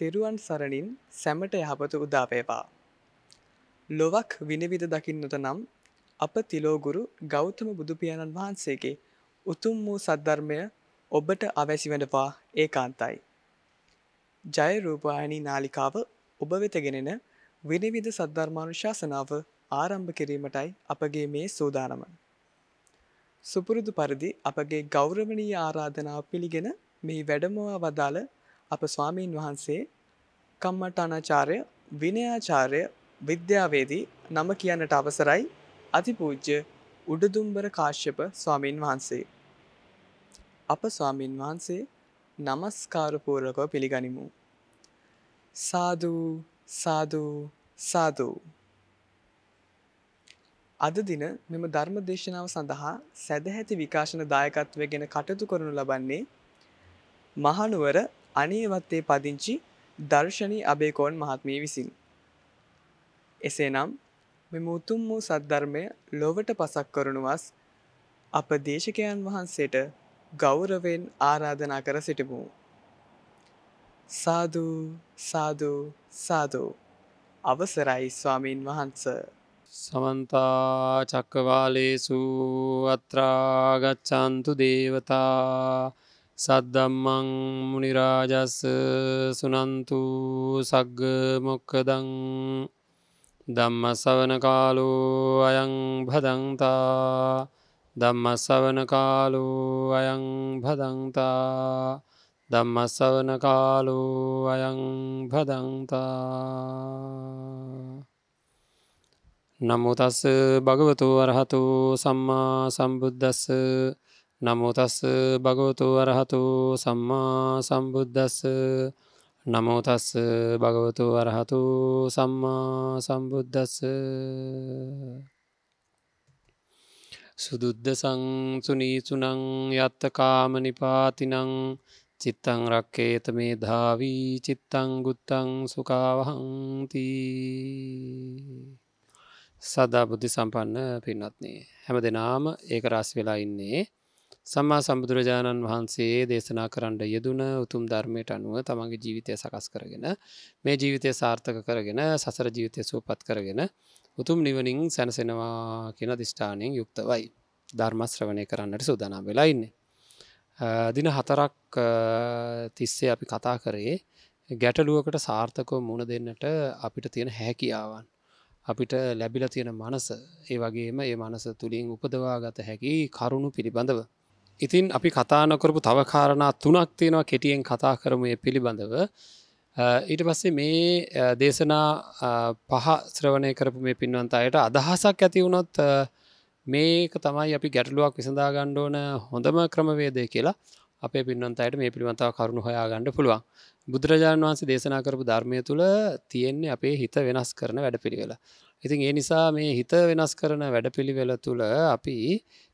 තෙරුවන් සරණින් සැමට යහපත උදාපේවා. ලොවක් විනිවිධ දකින්නට නම් අප තිලෝගුරු ගෞතම බුදුපියාණන් වහන්සේගේ උතුම් වූ සද්ධර්මය ඔබට අවැසි වඩවා ඒ කාන්තයි. ජයරූපායනී නාලිකාව ඔබ වෙතගෙනෙන විනිවිධ සද්ධර්මානු ශාසනාව ආරම්භ කිරීමටයි අපගේ මේ සූදානම. සුපුරුදු පරිදි අපගේ ගෞරවනී ආරාධනාව පිළිගෙන මේ වැඩමවා වදාළ අප ස්වාමීන් වහන්සේ කම්මටානාචාර්ය විනයාචාර්ය විද්‍යාවේදී නම කියන්නට අවසරයි අතිපූජ්‍ය උඩදුම්බර කාශ්‍යප ස්වාමීන් වහන්සේ. අප ස්වාමීන් වහන්සේ නමස්කාරපූර්ලකව පිළිගනිමු. සාධූ සාධූ සාධූ. අද දින මෙම ධර්ම දේශනාව සඳහා සැදැහැති විකාශන දායකත්වය ගැන කටතු කරනු ලබන්නේ මහනුවර අනේවත්තේ පදිංචි දර්ශනී අබේකෝන් මහත්මී විසින්. එසේනම් මෙම උතුම් වූ සද්ධර්මය ලොවට පසක් කරනුවස් අප දේශකයන් වහන්සේට ගෞරවෙන් ආරාධනා කර සිටිමු. සාධූ සාධූ සාධූ අවසරයි ස්වාමීන් වහන්ස. සමන්තා චක්කවාලේසු අත්‍රාගච්චන්තු දේවතා සද්දම්මං මනිරාජස්ස සුනන්තු සග්ග මොක්කදං දම්මසවන කාලෝ අයං භදන්තා දම්මසවන කාලෝ අයං භදන්තා දම්මසවන කාලෝ අයං භදන්තා නමුතස්ස භගවතු වරහතු සම්මා සම්බුද්ධස්ස නමෝතස් භගවතු වරහතු සම්මා සම්බුද්ධස්ස නමෝතස් භගවතු වරහතු සම්මා සම්බුද්ධස්ස සුදුද්ධ සංසුනීසුනං යත්තකාමනිපාතිනං චිත්තං රක්කේත මේ ධාවී චිත්තං ගුත්තං සුකාවහංති සදා බුද්ධි සම්පන්න පින්නත්නේ හැම දෙනාම ඒක රස් වෙලා ඉන්නේ සම්මා සම්බුදුරජාණන් වහන්සේ දේශනා කරන්න යෙදුන උතුම් ධර්මයට අනුව තමන්ගේ ජීවිතය සකස් කරගෙන මේ ජීවිතය සාර්ථක කරගෙන සසර ජීවිතය සූපත් කරගෙන උතුම් නිවනින් සැනසෙනවා කියෙන දිෂ්ඨානයෙන් යුක්තවයි ධර්මශ්‍රවණය කරන්නට සූදානම් වෙලායින්නේ. දින හතරක් තිස්සේ අපි කතා කරේ ගැටලුවකට සාර්ථකව මුණ දෙන්නට අපිට තියෙන හැකියාවන්. අපිට ලැබිල තියෙන මනස ඒ වගේම ඒ මනස තුළින් උපදවා ගත හැකි කරුණු පිළිබඳව ඉතින් අපි කතානකරපු තව කාරණා තුනක් තියෙනවා කෙටියෙන් කතා කරමය පිළිබඳව ඊට පස්සේ මේ දේශනා පහ ශ්‍රවණය කරපු මේ පින්වන්ත අයට අදහසක් ඇති වුණොත් මේක තමයි අපි ගැටලුවක් විසඳාගණ්ඩ ඕන හොඳම ක්‍රමවේදය කියලා අපේ පින්වන්ත අයට මේ පිළිබඳව කරුණු හොයාගන්න පුළුවන් බුදුරජාණන් වහන්සේ දේශනා කරපු ධර්මය තුළ තියෙන්නේ අපේ හිත වෙනස් කරන වැඩ පිළිවෙල ඉතින් ඒ නිසා මේ හිත වෙනස් කරන වැඩ පිළිවෙල තුළ අපි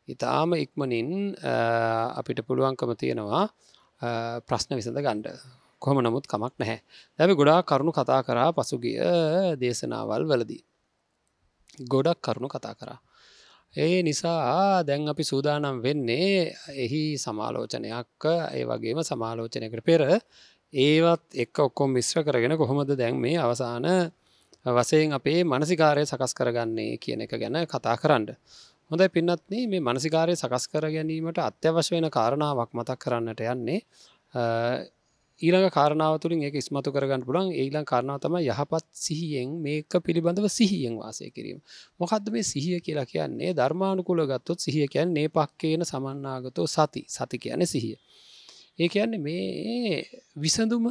ඉතාම ඉක්මනින් අපිට පුළුවන්කම තියෙනවා ප්‍රශ්න විසඳ ගණ්ඩ කොහම නමුත් කමක් නැහැ දැම ගොඩා කරුණු කතා කරා පසුගිය දේශනාවල් වලදී. ගොඩක් කරුණු කතා කරා. ඒ නිසා දැන් අපි සූදානම් වෙන්නේ එහි සමාලෝචනයක් ඒ වගේම සමාලෝචනයකට පෙර ඒවත් එක් ඔක්කොම් මිශ්‍ර කරගෙන කොහොමද දැන් මේ අවසාන වසයෙන් අපේ මනසිකාරය සකස් කරගන්නේ කියන එක ගැන කතා කරන්න. හොඳයි පින්නත්න මේ මනසිකාරය සකස් කර ගැනීමට අත්‍යවශ වෙන කාරණාවක් මතක් කරන්නට යන්නේ ඊළඟ කාරණාව තුළින් එක ස්මතු කරගන්න පුළන් ඒලං කාරණාව තම යහපත් සිහියෙන් මේක පිළිබඳව සිහියෙන් වාසය කිරීම මොකක්ද මේ සිහිය කියලා කියන්නේ ධර්මානුකුල ගත්තොත් සිහිය කියන් නේපක්කේන සමන්නාගතෝ සති සති කියන සිහිය ඒ කියන්නේ මේ විසඳුම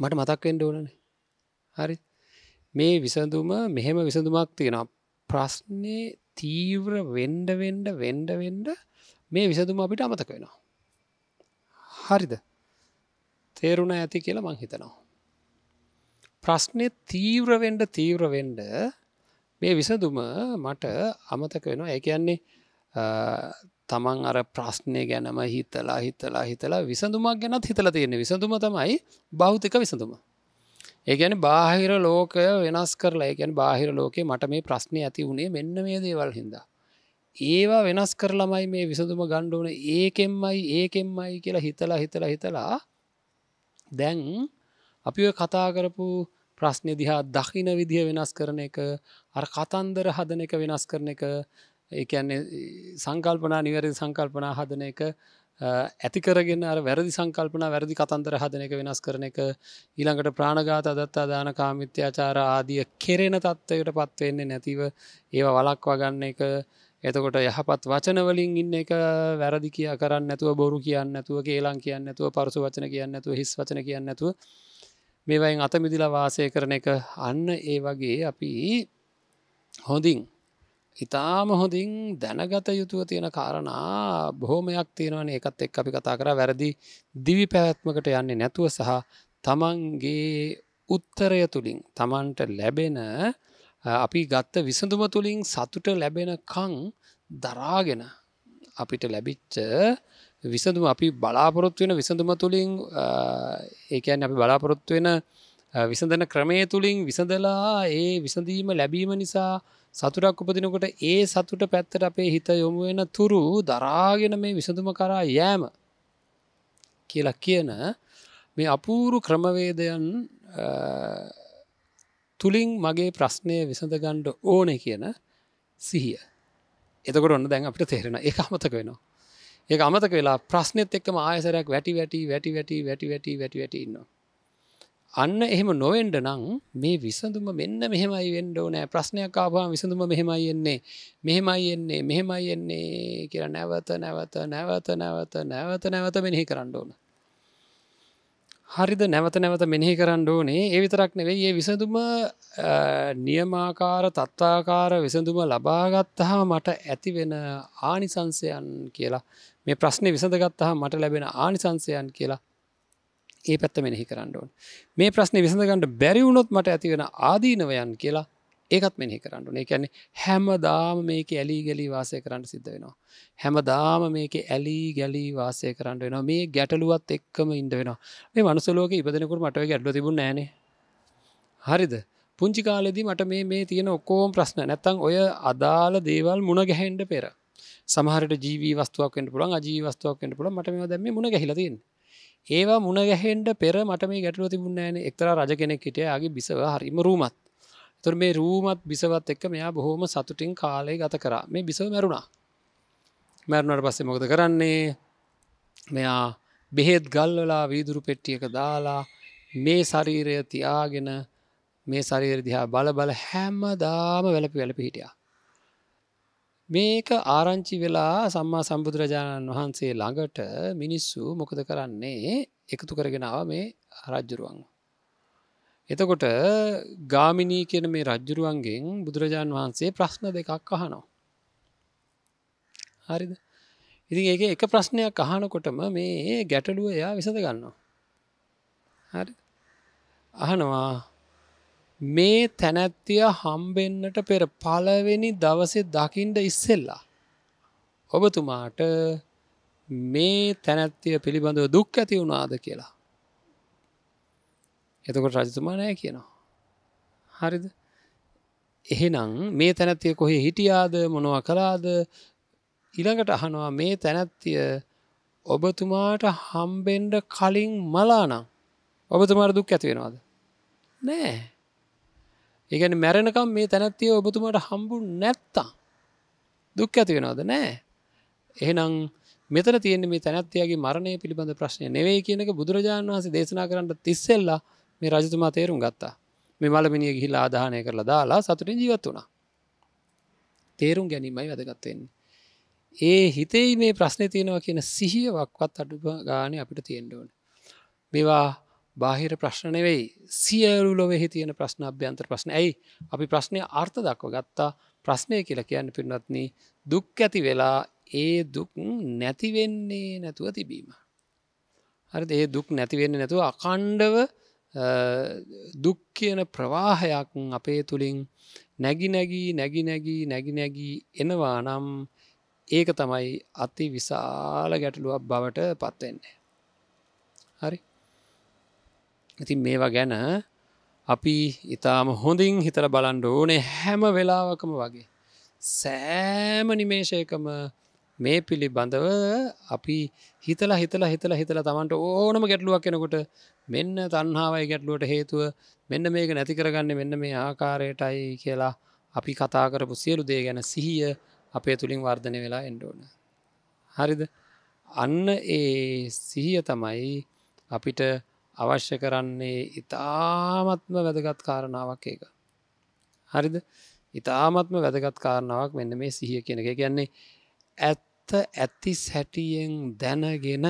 මට මතක්වෙන්ඩ ඕනනේ හරි මේ විසඳුම මෙහෙම විසඳුමක් තියෙන ප්‍රශ්නය තීව්‍ර වෙන්ඩ වෙන්ඩ වෙන්ඩ වෙන්ඩ මේ විසඳම අපිට අමතක වෙනවා. හරිද තේරුණ ඇති කියලා මං හිතනවා. ප්‍රශ්නය තීව්‍ර වෙන්ඩ තීව්‍ර වෙන්ඩ මේ විසඳුම මට අමතක වෙනවා ඒ කියන්නේ තමන් අර ප්‍රශ්නය ගැනම හිතලා හිතලා හිතලා විසඳුමක් ගැනත් හිතල තියෙන විසඳුම තමයි බෞතික විසඳුම ඒගැන බාහිර ලෝකය වෙනස් කරලා ඒගැන බාහිර ලෝකේ මට මේ ප්‍රශ්නය ඇති වුණේ මෙන්න මේ දේවල් හින්දා. ඒවා වෙනස් කරලමයි මේ විසඳුම ගණ්ඩුවන ඒකෙන්මයි ඒකෙන්මයි කියලා හිතලා හිතලා හිතලා දැන් අපි කතා කරපු ප්‍රශ්නය දිහා දකින විදිහ වෙනස් කරන එක අර කතන්දර හදන එක වෙනස් කරන එක ඒන්නේ සංකල්පනා නිවැරදි සංකල්පනා හදන එක ඇතිකරගෙන අර වැරදි සංකල්පන වැරදි කතන්දර හදන එක වෙනස් කරන එක ඊළඟට ප්‍රාණගාත අදත්තා දාන කාමිත්‍යාචාර ආදිය කෙරෙන තත්ත්වයට පත්වවෙන්නේ නැතිව ඒව වලක්වා ගන්න එක එතකොට යහපත් වචනවලින් ඉන්න එක වැරදි කිය කරන්න නැතුව බොරු කියන්න නැතුව කේලාන් කියන්න නැතුව පරසු වචන කියන්න නැතුව හිස් වචන කියන්න නැතුව මේවයින් අතමිදිල වාසය කරන එක අන්න ඒ වගේ අපි හොඳින් ඉතාම හොඳින් දැනගත යුතුව තියෙන කාරණා බොහොමයක් තියෙනවන එකත් එක් අපි කතා කර වැරදි දිවි පැවැත්මකට යන්නේ නැතුව සහ තමන්ගේ උත්තරය තුළින් තමන්ට ලැබෙන අපි ගත්ත විසඳුම තුළින් සතුට ලැබෙන කං දරාගෙන අපිට ලැබිච්ච විසඳුම අපි බලාපොරොත්තු වෙන විසඳුම තුළින් ඒකන් අපි බලාපොරොත්තු වෙන විසඳන ක්‍රමය තුළින් විසඳලා ඒ විසඳීම ලැබීම නිසා සතුරක් උපදිනකොට ඒ සතුට පැත්තට අපේ හිත යොමු වෙන තුරු දරාගෙන මේ විසඳුම කරා යෑම කියලා කියන මේ අපූරු ක්‍රමවේදයන් තුළින් මගේ ප්‍රශ්නය විසඳගණ්ඩ ඕනේ කියන සිහිය. එතකොට ඔන්න දැන් අපිට තේරෙන එක අමතක වෙනවා. ඒ අමතක වෙලා ප්‍රශ්නෙත් එක්කම ආයසරයක් වැටි වැටි වැටි වැටි වැටි වැටි වැටි වැටි ඉන්නවා. අන්න එහෙම නොවෙන්ඩ නං මේ විසඳුම මෙන්න මෙහෙමයි වෙන්ඩ නෑ ප්‍රශ්නයක් ආවා විසඳුම මෙහෙමයි එන්නේ මෙහෙමයි එන්නේ මෙහෙමයි එන්නේ කිය නැවත නැවත නැවත නැවත නැවත නැවත මෙනෙහි කරන්න ඕන හරිද නැවත නැවත මෙනෙහි කරන්න ඕනේ ඒ විතරක් නෙවෙයි ඒ විසඳුම නියමාකාර තත්තාකාර විසඳුම ලබාගත්තහා මට ඇති වෙන ආනිසංසයන් කියලා මේ ප්‍රශ්නය විසඳගත්තහා මට ලැබෙන ආනිසංසයන් කියලා ඒ පැත්ත මෙනෙහි කරන්න ඕන මේ ප්‍රශ්න විසඳගන්නට බැරිවුණොත් මට ඇතිවෙන ආදීනවයන් කියලා ඒකත් මෙහි කරන්නු ඒ කියන්නේ හැම දාම මේක ඇලි ගැලී වාසය කරන්න සිද්ධ වෙනවා. හැම දාම මේක ඇලී ගැලී වාසය කරන්න වෙනවා මේ ගැටලුවත් එක්කම ඉන්ඩ වෙනවා මේ මනුසලෝක ඉපදනකුට මට ගැටල තිබුණ නෑන හරිද පුංචි කාලෙදී මට මේ මේ තියෙන ඔක්කෝම් ප්‍රශ්න නැත්තං ඔය අදාළ දේවල් මුණ ගැහෙන්ඩ පෙර සමහට ජීවස්තුවක් ෙන්ට පුළන් ජීවස්තුවක් ෙන්ට පුළ මට මේ දැම මුණ ගැහිලතින්නේ ඒවා මුණගැහෙන්ට පෙර මට මේ ගැටලුව තිබුණෑන එක්තර රජ කෙනෙක් හිටියගේ බිසව හරිම රූමත් තුර මේ රූමත් බිසවත් එක්ක මෙයා බොහෝම සතුටින් කාලය ගත කරා මේ බිසව මැරුණා මැරුණට පස්සේ මොකද කරන්නේ මෙයා බෙහෙත් ගල්වලා වීදුරු පෙට්ටියක දාලා මේ ශරීරය තියාගෙන මේ ශරීර දිහා බල බල හැම දාම වැලපි වැලපි හිටියා මේක ආරංචි වෙලා සම්මා සම්බුදුරජාණන් වහන්සේ ළඟට මිනිස්සු මොකද කරන්නේ එකතු කරගෙනාව මේ රජ්ජුරුවන්. එතකොට ගාමිණී කියන මේ රජ්ජුරුවන්ගෙන් බුදුරජාණන් වහන්සේ ප්‍රශ්න දෙකක් අහනවා. හරිද ඉතින් ඒක එක ප්‍රශ්නයක් අහනකොටම මේ ගැටලුව එයා විසඳ ගන්නවා. හරි අහනවා මේ තැනැත්තිය හම්බෙන්නට පෙර පලවෙනි දවසේ දකිින්ට ඉස්සෙල්ලා. ඔබතුමාට මේ තැනැත්තිය පිළිබඳව දුක් ඇති වුණාද කියලා. එතකොට රජතුමා නෑ කියනවා. හරිද එහෙනම් මේ තැනැත්තිය කොහේ හිටියාද මොනව කලාද ඉළඟට අහනවා මේ තැනැත්තිය ඔබතුමාට හම්බෙන්ඩ කලින් මලානම් ඔබතුමාට දුක් ඇතිවෙනවාද නෑ ඒගැන මැරෙනකම් මේ තැනැත්තිය ඔබතුමට හම්බු නැත්තා දුක් ඇති වෙනවාද නෑ එහෙනම් මෙතර තියෙන මේ තැනැත්තියගේ මරණය පිළිබඳ ප්‍රශ්නය නෙවේ කියනක බුදුරජාණන් වහස දේශනා කරන්නට තිස්සෙල්ලා මේ රජතුමා තේරුම් ගත්තා මේ මලමිනිිය ගිහිලා ආදාහනය කරලා දාලා සතුටින් ජීවත් වුණා තේරුම් ගැනීමයි වැදගත්වවෙන්නේ ඒ හිතේ මේ ප්‍රශ්නය තියෙනවා කියන සිහියවක්වත් අඩු ගානය අපිට තියෙන්ඩෝන මේවා බාහිර ප්‍රශ්න නෙවෙයි සියලු ලොවෙහි තියෙන ප්‍රශ්න අභ්‍යන්තර ප්‍රශ්න ඇයි අපි ප්‍රශ්නය අර්ථ දක්ව ගත්තා ප්‍රශ්නය කියලා කියන්න පින්නත්න දුක් ඇති වෙලා ඒ දුක් නැතිවෙන්නේ නැතුව තිබීම. හරි ඒ දුක් නැතිවෙන්න නැතුව අකණ්ඩව දුක් කියන ප්‍රවාහයක් අපේ තුළින් නැගි නැගී නැගි නැගී නැගි නැගී එනවා නම් ඒක තමයි අති විශාල ගැටලුවක් බවට පත්වෙන්නේ. හරි ඉතින් මේවා ගැන අපි ඉතාම හොඳින් හිතර බලන්ඩ ඕනේ හැම වෙලාවකම වගේ. සෑම නිමේෂයකම මේ පිළිබඳව අපි හිතලා හිතලා හිතලා හිතලා තමන්ට ඕනම ගැටලුවක් කෙනකොට මෙන්න තන්හාාවයි ගැටලුවට හේතුව මෙන්න මේක නැති කරගන්න මෙන්න මේ ආකාරයටයි කියලා අපි කතා කරපු සියලු දේ ගැන සිහිය අපේ තුළින් වර්ධනය වෙලා එන්ඩෝන. හරිද අන්න ඒ සිහිය තමයි අපිට අවශ්‍ය කරන්නේ ඉතාමත්ම වැදගත් කාරණාවක් එක. හරිද ඉතාමත්ම වැදගත් කාරණාවක් මෙන්න මේ සිහිය කියෙන එක කියන්නේ ඇත්ත ඇති සැටියෙන් දැනගෙන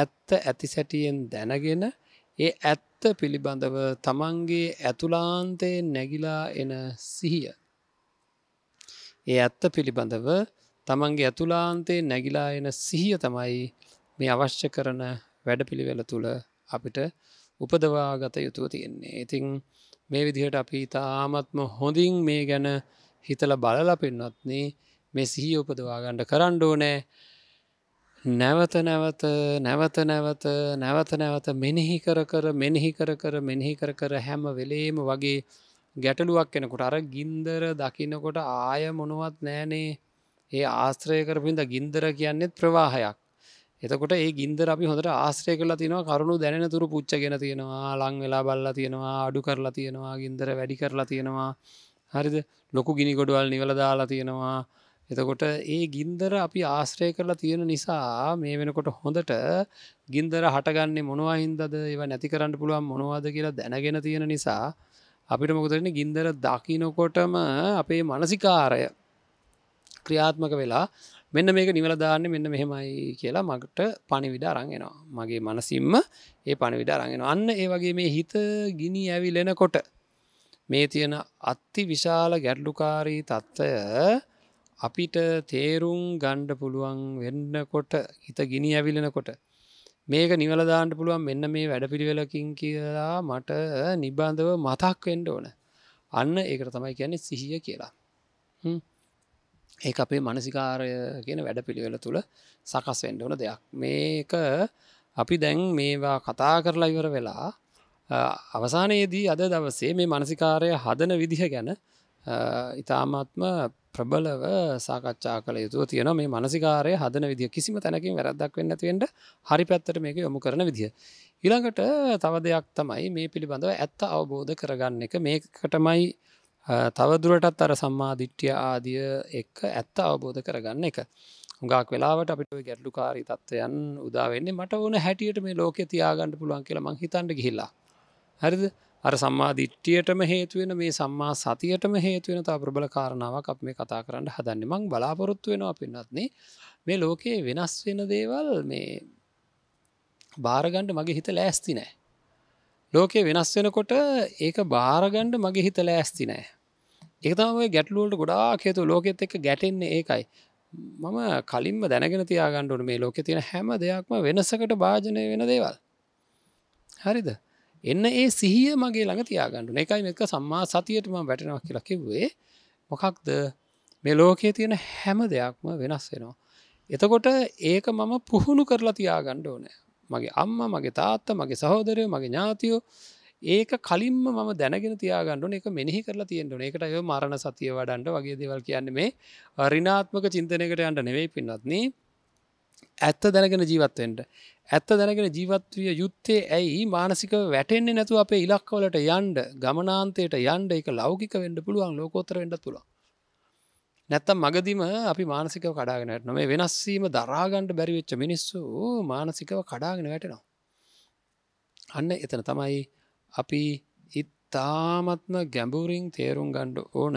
ඇත්ත ඇති සැටියෙන් දැනගෙන ඒ ඇත්ත පිළිබඳව තමන්ගේ ඇතුලාන්තේ නැගිලා එන සිහිය. ඒ ඇත්ත පිළිබඳව තමන්ගේ ඇතුලාන්තේ නැගිලා එන සිහිය තමයි මේ අවශ්‍ය කරන වැඩපිළිවෙල තුළ අපිට උපදවාගත යුතුව තියෙන්නේ ඉතිං මේ විදිහට අපි තාමත්ම හොඳින් මේ ගැන හිතල බලල පෙන්නත්න මේ සිහි උපදවාගණ්ඩ කරණ්ඩෝනෑ නැවත නැවත නැවත නැවත නැවත නැවත මෙනෙහි කර කර මෙනෙහි කර කර මෙනෙහි කර කර හැම වෙලේම වගේ ගැටලුවක් කෙනකොට අර ගින්දර දකිනකොට ආය මොනුවත් නෑනේ ඒ ආස්ත්‍රය කරපින්ද ගින්දර කියන්නෙත් ප්‍රවාහයක් එතකොට ඒ ගින්දර අපි හොඳට ආශ්‍රය කලා තියෙනවා කරුණු දැන තුරු පුච්චගෙන තියෙනවා ලං වෙලා බල්ලා තියෙනවා අඩු කරලා තියෙනවා ගින්දර වැඩි කරලා තියෙනවා හරිද ලොකු ගිනිකොඩුවල් නිවල දාලා තියෙනවා එතකොට ඒ ගින්දර අපි ආශ්‍රය කරලා තියෙන නිසා මේ වෙනකොට හොඳට ගින්දර හටගන්නේ මොනවාහින්දද ඒව නැති කරන්න පුළුවන් මොනවාද කියලා දැනගෙන තියෙන නිසා අපිට මොකදරන ගින්දර දකිනකොටම අපේ මනසිකාරය ක්‍රියාත්මක වෙලා මෙන්න මේක නිවලදාන්න මෙන්න මෙහෙමයි කියලා මගට පණිවිඩ අරංගෙනවා මගේ මනසිම්ම ඒ පණවිඩ අරගෙන අන්න ඒ වගේ මේ හිත ගිනි ඇවිලෙනකොට මේ තියෙන අත්ති විශාල ගැට්ලුකාරී තත්ත්වය අපිට තේරුම් ගණ්ඩ පුළුවන් වෙන්නකොට හිත ගිනි ඇවිලෙනකොට මේක නිවලදාන්න පුළුවන් මෙන්න මේ වැඩපිළිවෙලකින් කියලා මට නිබන්ධව මතක් වෙන්ඩ ඕන අන්න ඒකට තමයි කියන්නේ සිහිය කියලා. ඒ අපේ මනසිකාරය කියන වැඩ පිළිවෙල තුළ සකස්වෙන්ඩ ඕන දෙයක් මේක අපි දැන් මේවා කතා කරලා ඉවර වෙලා අවසානයේදී අද දවසේ මේ මනසිකාරය හදන විදිහ ගැන ඉතාමත්ම ප්‍රබලව සාකච්ඡා කළ යුතුව තියෙන මේ මනසිකාරය හදන විදිහ කිසිම තැනකින් වැරදක් වෙන්නතිවෙන්ට හරි පැත්තට මේක යොමු කරන විදිහ. ඉළඟට තව දෙයක් තමයි මේ පිළිබඳව ඇත්ත අවබෝධ කරගන්න එක මේකටමයි තවදුරටත් අර සම්මාධිට්්‍යිය ආදිය එක්ක ඇත්ත අවබෝධ කරගන්න එක. ගක් වෙලාවට අපිට ගැටලු කාරි තත්වයන් උදාවෙන්නේ මට ඕන හැටියට මේ ලෝක තියාගන්න පුළුවන් කියලා මං හිතන්ට ගිහිල්ලා. හරිද අර සම්මාධිට්්‍යියටම හේතුවෙන මේ සම්මා සතියටම හේතුවෙන තා ප්‍රබල කාරණාවක් අප මේ කතා කරන්න හදන්න මං බලාපොරොත්තු වෙනවා පින්නත්න්නේ මේ ලෝකයේ වෙනස් වෙන දේවල් මේ භාරගණ්ඩ මගේ හිත ලෑස්ති නෑ ලෝකේ වෙනස් වෙනකොට ඒක භාරගණ්ඩ මගේ හිත ලෑස්ති නෑ ඒතම ගැටලුවලට ගොඩා හේතු ලෝකෙත් එක ගැටෙන්නේ ඒකයි මම කලින්ම දැනගෙන තියාගණ්ඩුවන මේ ලෝකෙ තියෙන හැම දෙයක්ම වෙනසකට භාජනය වෙන දේවල් හරිද එන්න ඒ සිහිය මගේ ළඟ තියාගණ්ඩුන එකයි එක සම්මා සතියටම වැටෙනක් කියලා කිව්වේ මොකක්ද මේ ලෝකයේ තියෙන හැම දෙයක්ම වෙනස් වෙනවා. එතකොට ඒක මම පුහුණු කරලා තියාගණ්ඩ ඕනෑ මගේ අම්ම මගේ තාත්ත මගේ සහෝදරය මගේ ඥාතියෝ ඒක කලින්ම මම දැනගෙන තියාගණ්ඩුන එක මෙිහි කරලා තියෙන්ටුන එකට ය මරණ සතිය වඩන්ඩ වගේ දෙවල් කියන්න මේ රිනාත්මක චින්තනකට යන්ට නෙවෙයි පින්නත්න්නේ ඇත්ත දැනගෙන ජීවත්වෙන්ට ඇත්ත දැනගෙන ජීවත්විය යුත්තේ ඇයි මානසික වැටෙන්නේ නැතු අපේ ඉලක්කවලට යන්ඩ ගමනාන්තයට යන්ඩ එක ලෞකික වෙන්ඩ පුළුවන් ලෝකෝතර වෙඩ තුළා නැත්තම් මගදිම අපි මානසිකව කඩාගෙනට නොේ වෙනස්වීම දරාගණ්ඩ බැරිවෙච්ච මිනිස්සු මානසිකව කඩාගෙන වැටනවා. අන්න එතන තමයි අපි ඉත්තාමත්ම ගැඹුරින් තේරුම් ගණ්ඩ ඕන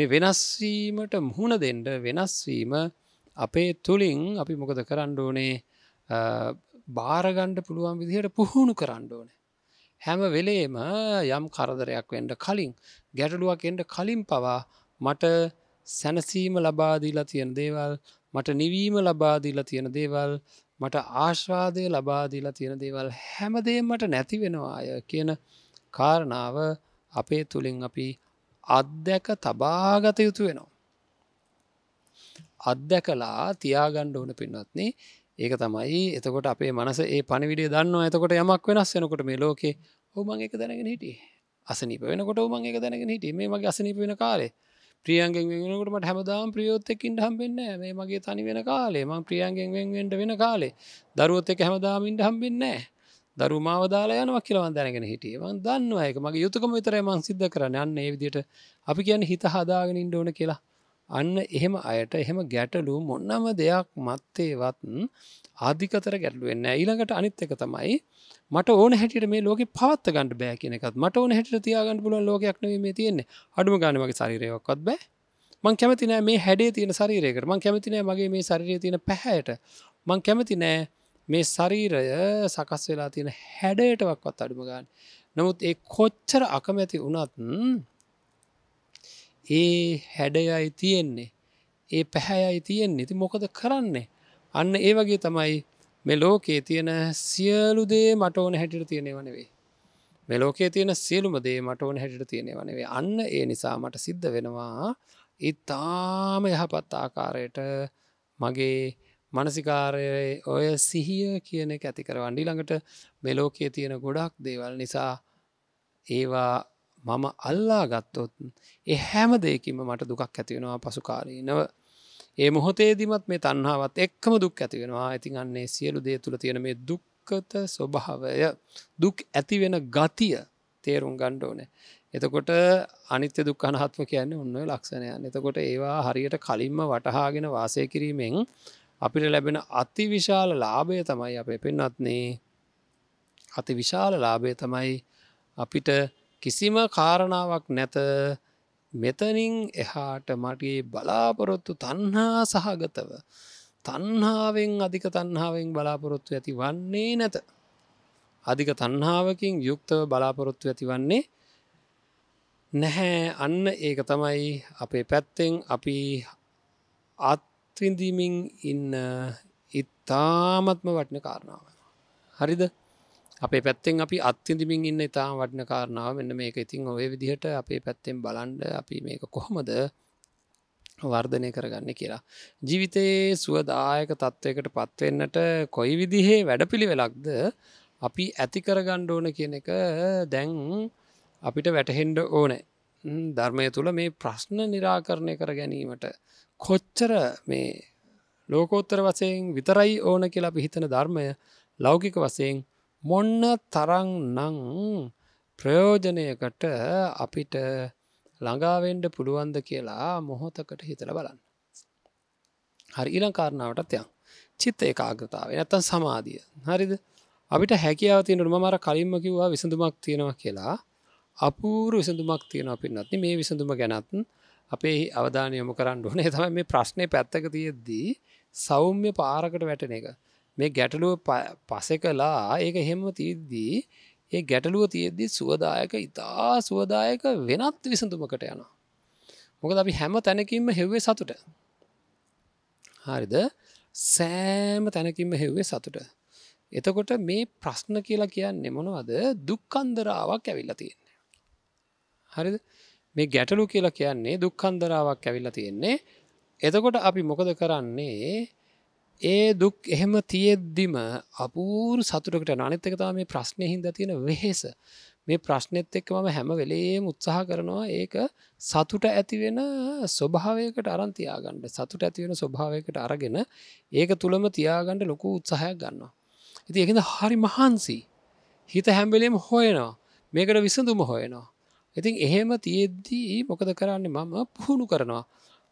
මේ වෙනස්වීමට මුහුණ දෙන්ඩ වෙනස්වීම අපේ තුළින් අපි මොකද කරන්න ඕනේ භාරගණ්ඩ පුළුවන් විදිහයට පුහුණු කරන්න ඕනේ. හැම වෙලේම යම් කරදරයක් වෙන්ඩ කලින් ගැටලුවක් එන්ඩ කලින් පවා මට සැනසීම ලබාදීලා තියෙන දේවල් මට නිවීම ලබාදීලා තියෙන දේවල් මට ආශ්වාදය ලබාදීලා තියෙන දේවල් හැමදේ මට නැති වෙනවාය කියන කාරණාව අපේ තුළින් අපි අත්දැක තබාගත යුතු වෙනවා. අත්දැකලා තියාගණ්ඩ ඕන පින්නත්න්නේ ඒක තමයි එතකොට අපේ මනස ඒ පණිවිඩේ දන්නවා එතකොට යමක් වෙනස් වෙනකොට මේ ලෝකේ හෝමන් එක දැනගෙන හිටිය අසනීප වෙනකොට හෝමන් එක දැනගෙන හිටිය මේ මගේ අසනීප වෙන කාලේ ප්‍රියන්ගෙන් වෙනකට මට හැමදාම් ප්‍රියෝත්තකින් හම්බෙන්න මේ මගේ තනි වෙන කාලේ ම ප්‍රියන්ගෙන් වෙන්ට වෙන කාලේ දරුවොත් එක හැමදාමින්ට හම්බෙන්නේ දරුමාව දාලා යනවා කියලවන් දැනගෙන හිටිය මං දන්නවා එක මගේ යුතුකම විතරය මං සිද්ධ කරන්න යන්න ඒ විදියට අපි කියන්න හිත හදාගෙන ඉන්ඩ ඕන කියලා අන්න එහෙම අයට එහෙම ගැටලු මොන්නම දෙයක් මත්තේවත් ආධිකතර ගැටලුවෙන්න ඊළඟට අනිත් එක තමයි මට ඕන හැටියට මේ ලෝක පවත්ත ගන්නඩ බෑ කියනකත් මට ඕන හැට තියාගන්න පුලුවන් ලෝකයක් නවීම තියෙන්නේ අඩුම ගානමගේ ශරීරයක්වත් බෑ මං කැමති නෑ මේ හැඩේ තියෙන ශරීරයකට මං කැමති නෑ මගේ මේ ශරීරය තියෙන පැහැයට මං කැමති නෑ මේ ශරීරය සකස් වෙලා තියෙන හැඩයටවක්වත් අඩුම ගන්න නමුත් ඒ කොච්චර අකමැති වනත් ඒ හැඩයයි තියෙන්නේ ඒ පැහැයයි තියෙන්නේ ති මොකද කරන්නේ අන්න ඒ වගේ තමයි මෙලෝකේ තියෙන සියලු දේ මට ඕන හැටිට තියෙනවනවේ මෙලෝකේ තියෙන සියලුම දේ මට ඕන හැටිට තියෙනවනවේ අන්න ඒ නිසා මට සිද්ධ වෙනවා ඉතාම යහපත් ආකාරයට මගේ මනසිකාරය ඔය සිහිය කියන ඇතිකර වන්ඩි ළඟට මෙලෝකයේ තියෙන ගොඩක් දේවල් නිසා ඒවා මම අල්ලා ගත්තොත් එ හැම දෙකින්ම මට දුකක් ඇතිවෙනවා පසුකාරී නව ඒ මොහොතේදීමත් මේ තන්හාවත් එක්කම දුක් ඇතිවෙනවා ඇතින් අන්නේ සියලු දේ තුළ තියෙන මේ දුක්කත ස්වභාවය දුක් ඇතිවෙන ගතිය තේරුම් ගණ්ඩෝනෑ එතකොට අනිත්‍ය දුක් අනහත්ම කියන්න ඔන්න ලක්ෂණයන් එතකොට ඒවා හරියට කලින්ම වටහාගෙන වාසය කිරීමෙන් අපිට ලැබෙන අති විශාල ලාභය තමයි අප පෙන්නත්නේ අති විශාල ලාභය තමයි අපිට කිසිම කාරණාවක් නැත මෙතනින් එහාට මටගේ බලාපොරොත්තු තන්හා සහගතව තන්හාාවෙන් අධික තන්හාාවෙන් බලාපොරොත්තු ඇති වන්නේ නැත අධික තන්හාාවකින් යුක්තව බලාපොරොත්තු ඇති වන්නේ නැහැ අන්න ඒක තමයි අපේ පැත්තෙන් අපි අත්විඳීමින් ඉන්න ඉතාමත්ම වටින කාරණාව හරිද අපේ පැත්තෙන් අපි අත්තිදිමින් ඉන්න ඉතා වටින කාරණාව මෙන්න මේක ඉතින් ඔය විදිහට අපේ පැත්තෙන් බලන්ඩ අපි මේක කොහොමද වර්ධනය කරගන්න කියලා. ජීවිතයේ සුවදායක තත්ත්වයකට පත්වෙන්නට කොයි විදිහේ වැඩපිළි වෙලක්ද අපි ඇති කරගණ්ඩ ඕන කියන එක දැන් අපිට වැටහෙන්ඩ ඕනෑ. ධර්මය තුළ මේ ප්‍රශ්න නිරාකරණය කර ගැනීමට කොච්චර මේ ලෝකෝත්තර වසයෙන් විතරයි ඕන කියලා පිහිතන ධර්මය ලෞකික වසයෙන් මොන්න තරංනං ප්‍රයෝජනයකට අපිට ළඟාවෙන්ඩ පුළුවන්ද කියලා මොහොතකට හිතල බලන්න. හරි ඉලං කාරණාවටත් යන් චිත්ත ඒ ආගතාව ඇත්තන් සමාධිය හරිද අපිට හැකියාව තියෙනට මර කලින්ම කිව්වා විසඳුමක් තියෙනවා කියලා අපූරු විසඳුමක් තියෙන අපින්නත්න මේ විසඳුම ගැනත්න් අපේ අවධානයම කරන්න ඕනේ තම මේ ප්‍රශ්නය පැත්තක තියෙද්දී සෞම්‍ය පාරකට වැටන එක මේ ගැටලුව පසෙ කලා ඒක හෙම තියද්දී ඒ ගැටලුව තියෙද්දි සුවදායක ඉතා සුවදායක වෙනත් විසඳුමකට යනවා. මොකද අපි හැම තැනකින්ම හෙව්වේ සතුට. හරිද සෑම තැනකින්ම හෙව්වේ සතුට. එතකොට මේ ප්‍රශ්න කියලා කියන්නේ මොනවද දුක්කන්දරාවක් ඇවිල්ලා තියෙන්නේ. හරිද මේ ගැටලු කියලා කියන්නේ දුක්කන්දරාවක් ඇවිල්ලා තියෙන්නේ එතකොට අපි මොකද කරන්නේ ඒ දුක් එහෙම තියෙද්දිම අපූර් සතුරකට නනෙත් එකතා මේ ප්‍රශ්නය හින්ද තියෙන වෙහෙස මේ ප්‍රශ්නෙත් එක්ක මම හැම වෙලේ උත්සාහ කරනවා ඒක සතුට ඇතිවෙන ස්වභාවයකට අරන්තියාගණ්ඩ සතුට ඇතිවෙන ස්වභාවයකට අරගෙන ඒක තුළම තියාගණ්ඩ ලොකු උත්සාහයක් ගන්නවා. ඇති එකද හරි මහන්සි හිත හැම්බෙලේම හොයනවා මේකට විසඳුම හොයනවා. ඉතින් එහෙම තියෙද්දී මොකද කරන්නේ මම පුහුණු කරනවා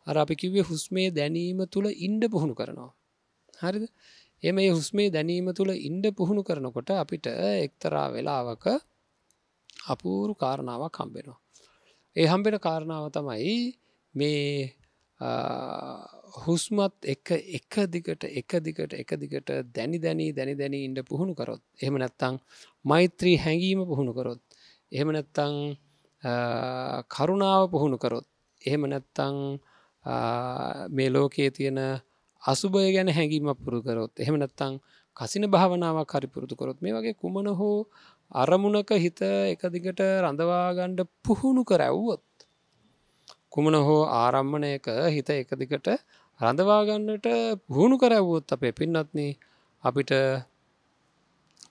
අර අපි කිවේ හුස්මේ දැනීම තුළ ඉන්ඩ පුහුණු කරනවා. හරිද එම මේ හුස්මේ දැනීම තුළ ඉන්ඩ පුහුණු කරනකොට අපිට එක්තරා වෙලාවක අපූරු කාරණාවක් හම්බෙනවා. ඒ හම්බෙන කාරණාව තමයි මේ හුස්මත් එක එක දිගට එක දිගට එක දිගට දැනි දැනී දැනි දැනී ඉන්ඩ පුහුණු කරොත් එහම නැත්තං මෛත්‍රී හැඟීම පුහුණු කරොත් එහෙම නැත්තං කරුණාව පුහුණු කරොත් එහෙම නැත්තං මේ ලෝකයේ තියෙන අසුභය ගැන හැඟීමක් පුරු කරොත් එහෙම නැත්තං කසින භාවනාවක් හරි පුරුදු කරොත් මේ වගේ කුමන හෝ අරමුණක හිත එක දිගට රඳවාගණ්ඩ පුහුණු කරැව්වොත් කුමන හෝ ආරම්මණයක හිත එක දිගට රඳවාගන්නට පුහුණු කරැව්වොත් අපේ පින්නත්න අපිට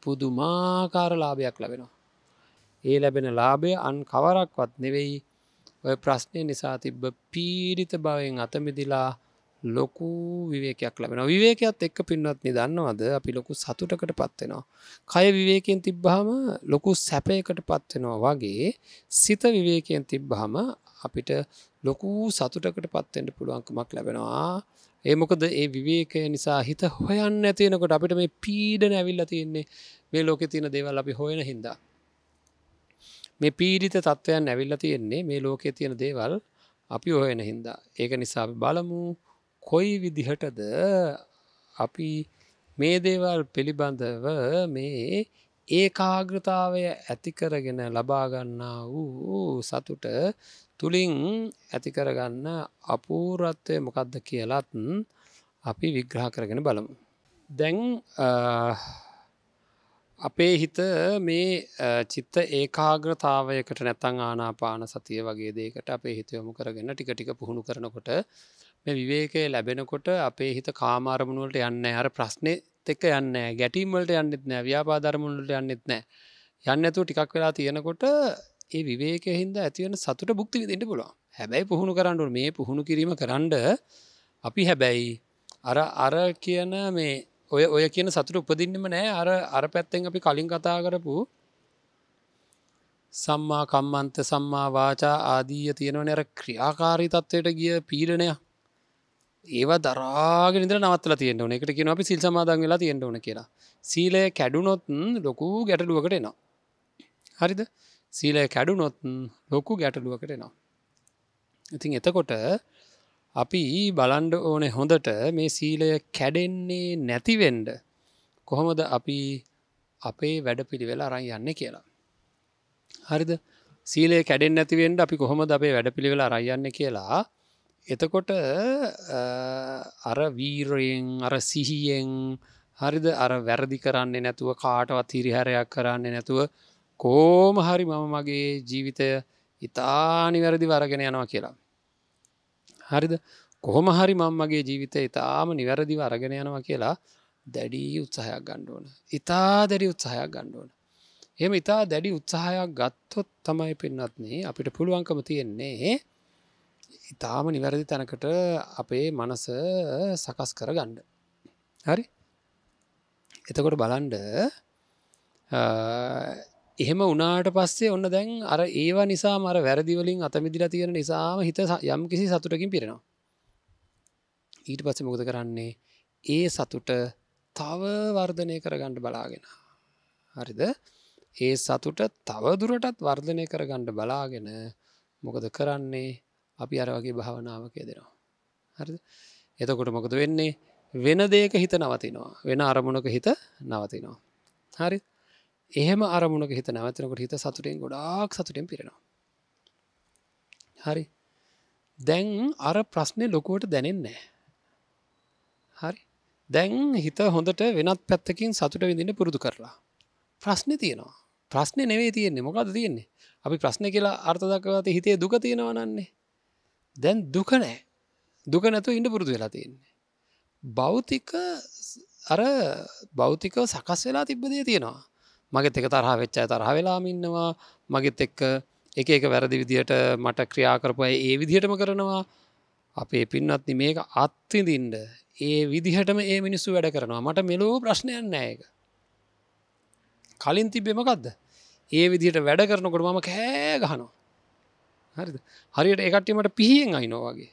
පුදුමාකාර ලාභයක් ලැබෙනවා ඒ ලැබෙන ලාභය අන් කවරක්වත් නෙවෙයි ඔය ප්‍රශ්නය නිසා තිබ්බ පීරිත භවෙන් අතමිදිලා ලොකු විවේකයක් ලැබෙන විවේකයක් එක්ක පින්වත්නි දන්නවාද අපි ලොකු සතුටකට පත්වෙනවා. කය විවේකයෙන් තිබ්බහම ලොකු සැපයකට පත්වෙනවා වගේ සිත විවේකයෙන් තිබ්බහම අපිට ලොකු සතුටකට පත්වෙන්ට පුළුවන්කමක් ලැබෙනවා. ඒ මොකද ඒ විවේකය නිසා හිත හොයන්න ඇතියෙනකොට අපිට මේ පීඩ නැවිල්ල තියෙන්නේ මේ ලෝකෙ තියෙන දේවල් අපි හොයන හින්දා. මේ පීඩිත තත්ත්වයන් ඇවිල්ල තියෙන්නේ මේ ලෝකේ තියෙන දේවල් අපි හොයන හින්දා ඒක නිසා බලමු කොයි විදිහටද අපි මේ දේවල් පිළිබඳව මේ ඒකාග්‍රතාවය ඇතිකරගෙන ලබාගන්නා වූ සතුට තුළින් ඇතිකරගන්න අපූරත්වය මොකක්ද කියලත් අපි විග්‍රහ කරගෙන බලමු. දැන් අපේ හිත මේ චිත්ත ඒකාග්‍රතාවයකට නැතං ආනාපාන සතිය වගේ දේකට අපේ හිතයොමු කරගෙන ටික ටික පුහුණු කරනකොට මේ විවේකය ලැබෙනකොට අපේ හිත කාමාරමුණුවලට යන්න අර ප්‍රශ්නය එක්ක යන්න ගැටීමලට යන්නෙත් නෑ ව්‍යාපාධරමුණලට යන්නෙත් නෑ යන්න ඇතු ටිකක් වෙලා තියෙනකොට ඒ විවේකය හින්ද ඇතිවන සතුට බුක්ති විදිට පුළුවන් හැබැයි පුහුණු කරන්නු මේ පුහුණු කිරීම කරන්ඩ අපි හැබැයි අර අර කියන මේ ඔය ඔය කියන සතුට උපදින්නම නෑ අර අර පැත්තෙන් අපි කලින් කතා කරපු සම්මා කම්මන්ත සම්මා වාචා ආදීය තියෙනව නැර ක්‍රියාකාරී තත්ත්වයට ගිය පීඩනය ඒවා දරාගෙන ඉදර නවත්තල තියෙන්ට ඕන එකට කියන අපි සිල් සමාදන් වෙලා තියෙන්ට ඕන කියලා සීලය කැඩුනොත්න් ලොකු ගැටලුවකට එනවා හරිද සීලය කැඩුනොත් ලොකු ගැටලුවකට එනවා ඉතින් එතකොට අපි බලන්ඩ ඕනේ හොඳට මේ සීලය කැඩෙන්නේ නැතිවෙන්ඩ කොහොමද අපි අපේ වැඩ පිළිවෙලා අරං යන්න කියලා. හරිද සීලේ කැඩෙන් නැතිවෙන්ට අපි කොහොමද අපේ වැඩ පිළිවෙලා අරයන්න කියලා එතකොට අර වීරයෙන් අර සිහියෙන් හරිද අර වැරදි කරන්නේ නැතුව කාටවත් හිරිහැරයක් කරන්නේ නැතුව කෝම හරි මම මගේ ජීවිතය ඉතානි වැරදි වරගෙන යනවා කියලා හරිද කොහොම හරි මං මගේ ජීවිතය ඉතාම නිවැරදිව අරගෙන යනවා කියලා දැඩී උත්සාහයක් ගණ්ඩුවන ඉතා දැඩි උත්සාහයක් ගණ්ඩුවන එම ඉතා දැඩි උත්සාහයක් ගත්තොත් තමයි පෙන්නත්න්නේ අපිට පුළුවන්කම තියෙන්නේ ඉතාම නිවැරදි තැනකට අපේ මනස සකස් කර ගණ්ඩ හරි එතකොට බලන්ඩ එහෙම උනාට පස්සේ ඔන්න දැන් අර ඒවා නිසා මර වැරදිවලින් අතමිදිලා තියෙන නිසාම හිත යම් කිසි සතුටකින් පිරෙනවා. ඊට පස්සේ මොකද කරන්නේ ඒ සතුට තව වර්ධනය කරගණ්ඩ බලාගෙන. හරිද ඒ සතුට තවදුරටත් වර්ධනය කරගණ්ඩ බලාගෙන මොකද කරන්නේ අපි අර වගේ භාවනාවකය දෙනවා. හරි එතකොට මොකද වෙන්නේ වෙන දේක හිත නවතිනවා වෙන අරමුණක හිත නවතිනවා. හරි එහෙම අරමුණක හිත නැවතනකට හිත සතුරෙන් ගොඩාක් සතුටෙන් පිරෙනවා. හරි දැන් අර ප්‍රශ්නය ලොකුවට දැනෙන්නේ. හරි දැන් හිත හොඳට වෙනත් පැත්තකින් සතුට විඳන්න පුරුදු කරලා. ප්‍රශ්න තියෙනවා ප්‍රශ්නය නෙවේ තියෙන්නේ මොකද තියෙන්නේ අපි ප්‍රශ්න කියලා අර්ථදක්වත හිතේ දුක තියෙනවනන්නේ දැන් දුකනෑ දුක නැතු ඉඩ පුරුදු වෙලා තියෙන්නේ. භෞතික අර භෞතිකව සකස් වෙලා තිබ්බදය තියෙනවා මගෙත් එක තරහ වෙච්චයි තරහ වෙලාම ඉන්නවා මගෙත් එක්ක එක එක වැරදි විදිහට මට ක්‍රියාකරපුය ඒ විදිහටම කරනවා අපේ පින්නත්ති මේක අත්තිදින්ට ඒ විදිහටම ඒ මිනිස්සු වැඩ කරනවා මට මෙලෝ ප්‍රශ්නයන්න එක කලින් තිබෙමකක්ද ඒ විදිහට වැඩ කරනකොට මම කෑ ගහනවා හරි හරියට එකටීමට පිහියෙන් අයිනෝවාගේ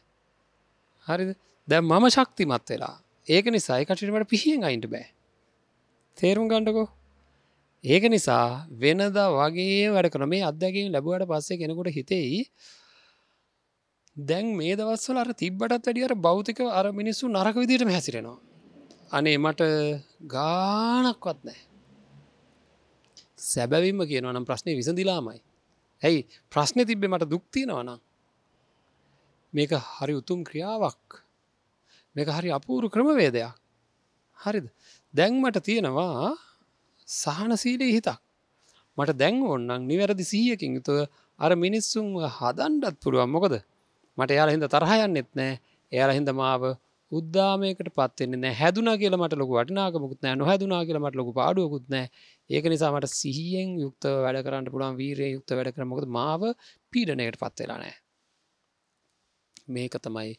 හරිද දැ මම ශක්තිමත් වෙලා ඒක නිසා එකටීමට පිහියෙන් අයින්ට බෑ තේරුම් ගණ්ඩකෝ ඒක නිසා වෙනදා වගේ වැඩ කන මේ අදැකින් ලැබුවට පස්සේ කෙනෙකුට හිතෙයි දැන් මේ දවස්වල අර තිබ්බටත් වැඩියර බෞතික අර මිනිස්සු නරක විදිටම හැසිරෙනවා. අනේ මට ගානක්වත් නෑ. සැබැවිම කියනවනම් ප්‍රශ්නය විසඳලාමයි. ඇයි ප්‍රශ්නය තිබ්බේ මට දුක්තිනවනම්. මේක හරි උතුම් ක්‍රියාවක්. මේක හරි අපූරු ක්‍රමවේදයක්. හරිද. දැන්මට තියෙනවා සහනසීලේ හිතක් මට දැන් ඔන්නම් නිවැරදි සීයකින් යුතුව අර මිනිස්සුන් හදන්ඩත් පුළුවන් මොකද මට යාල හිද තරහයන්නෙත් නෑ එයාල හිද මාව උද්දාමයකට පත්වෙන්නේ හැදුන කියල මට ලොක වටිනාකමකුත් නෑ නොහැදුනා කියල මට ලොක පාඩුවකුත් නෑ ඒක නිසා මට සිහියෙන් යුක්ත වැඩ කරන්න පුළන් වීරය යුක්ත වැඩ කරමකද මාව පීඩනයට පත්වෙලා නෑ මේක තමයි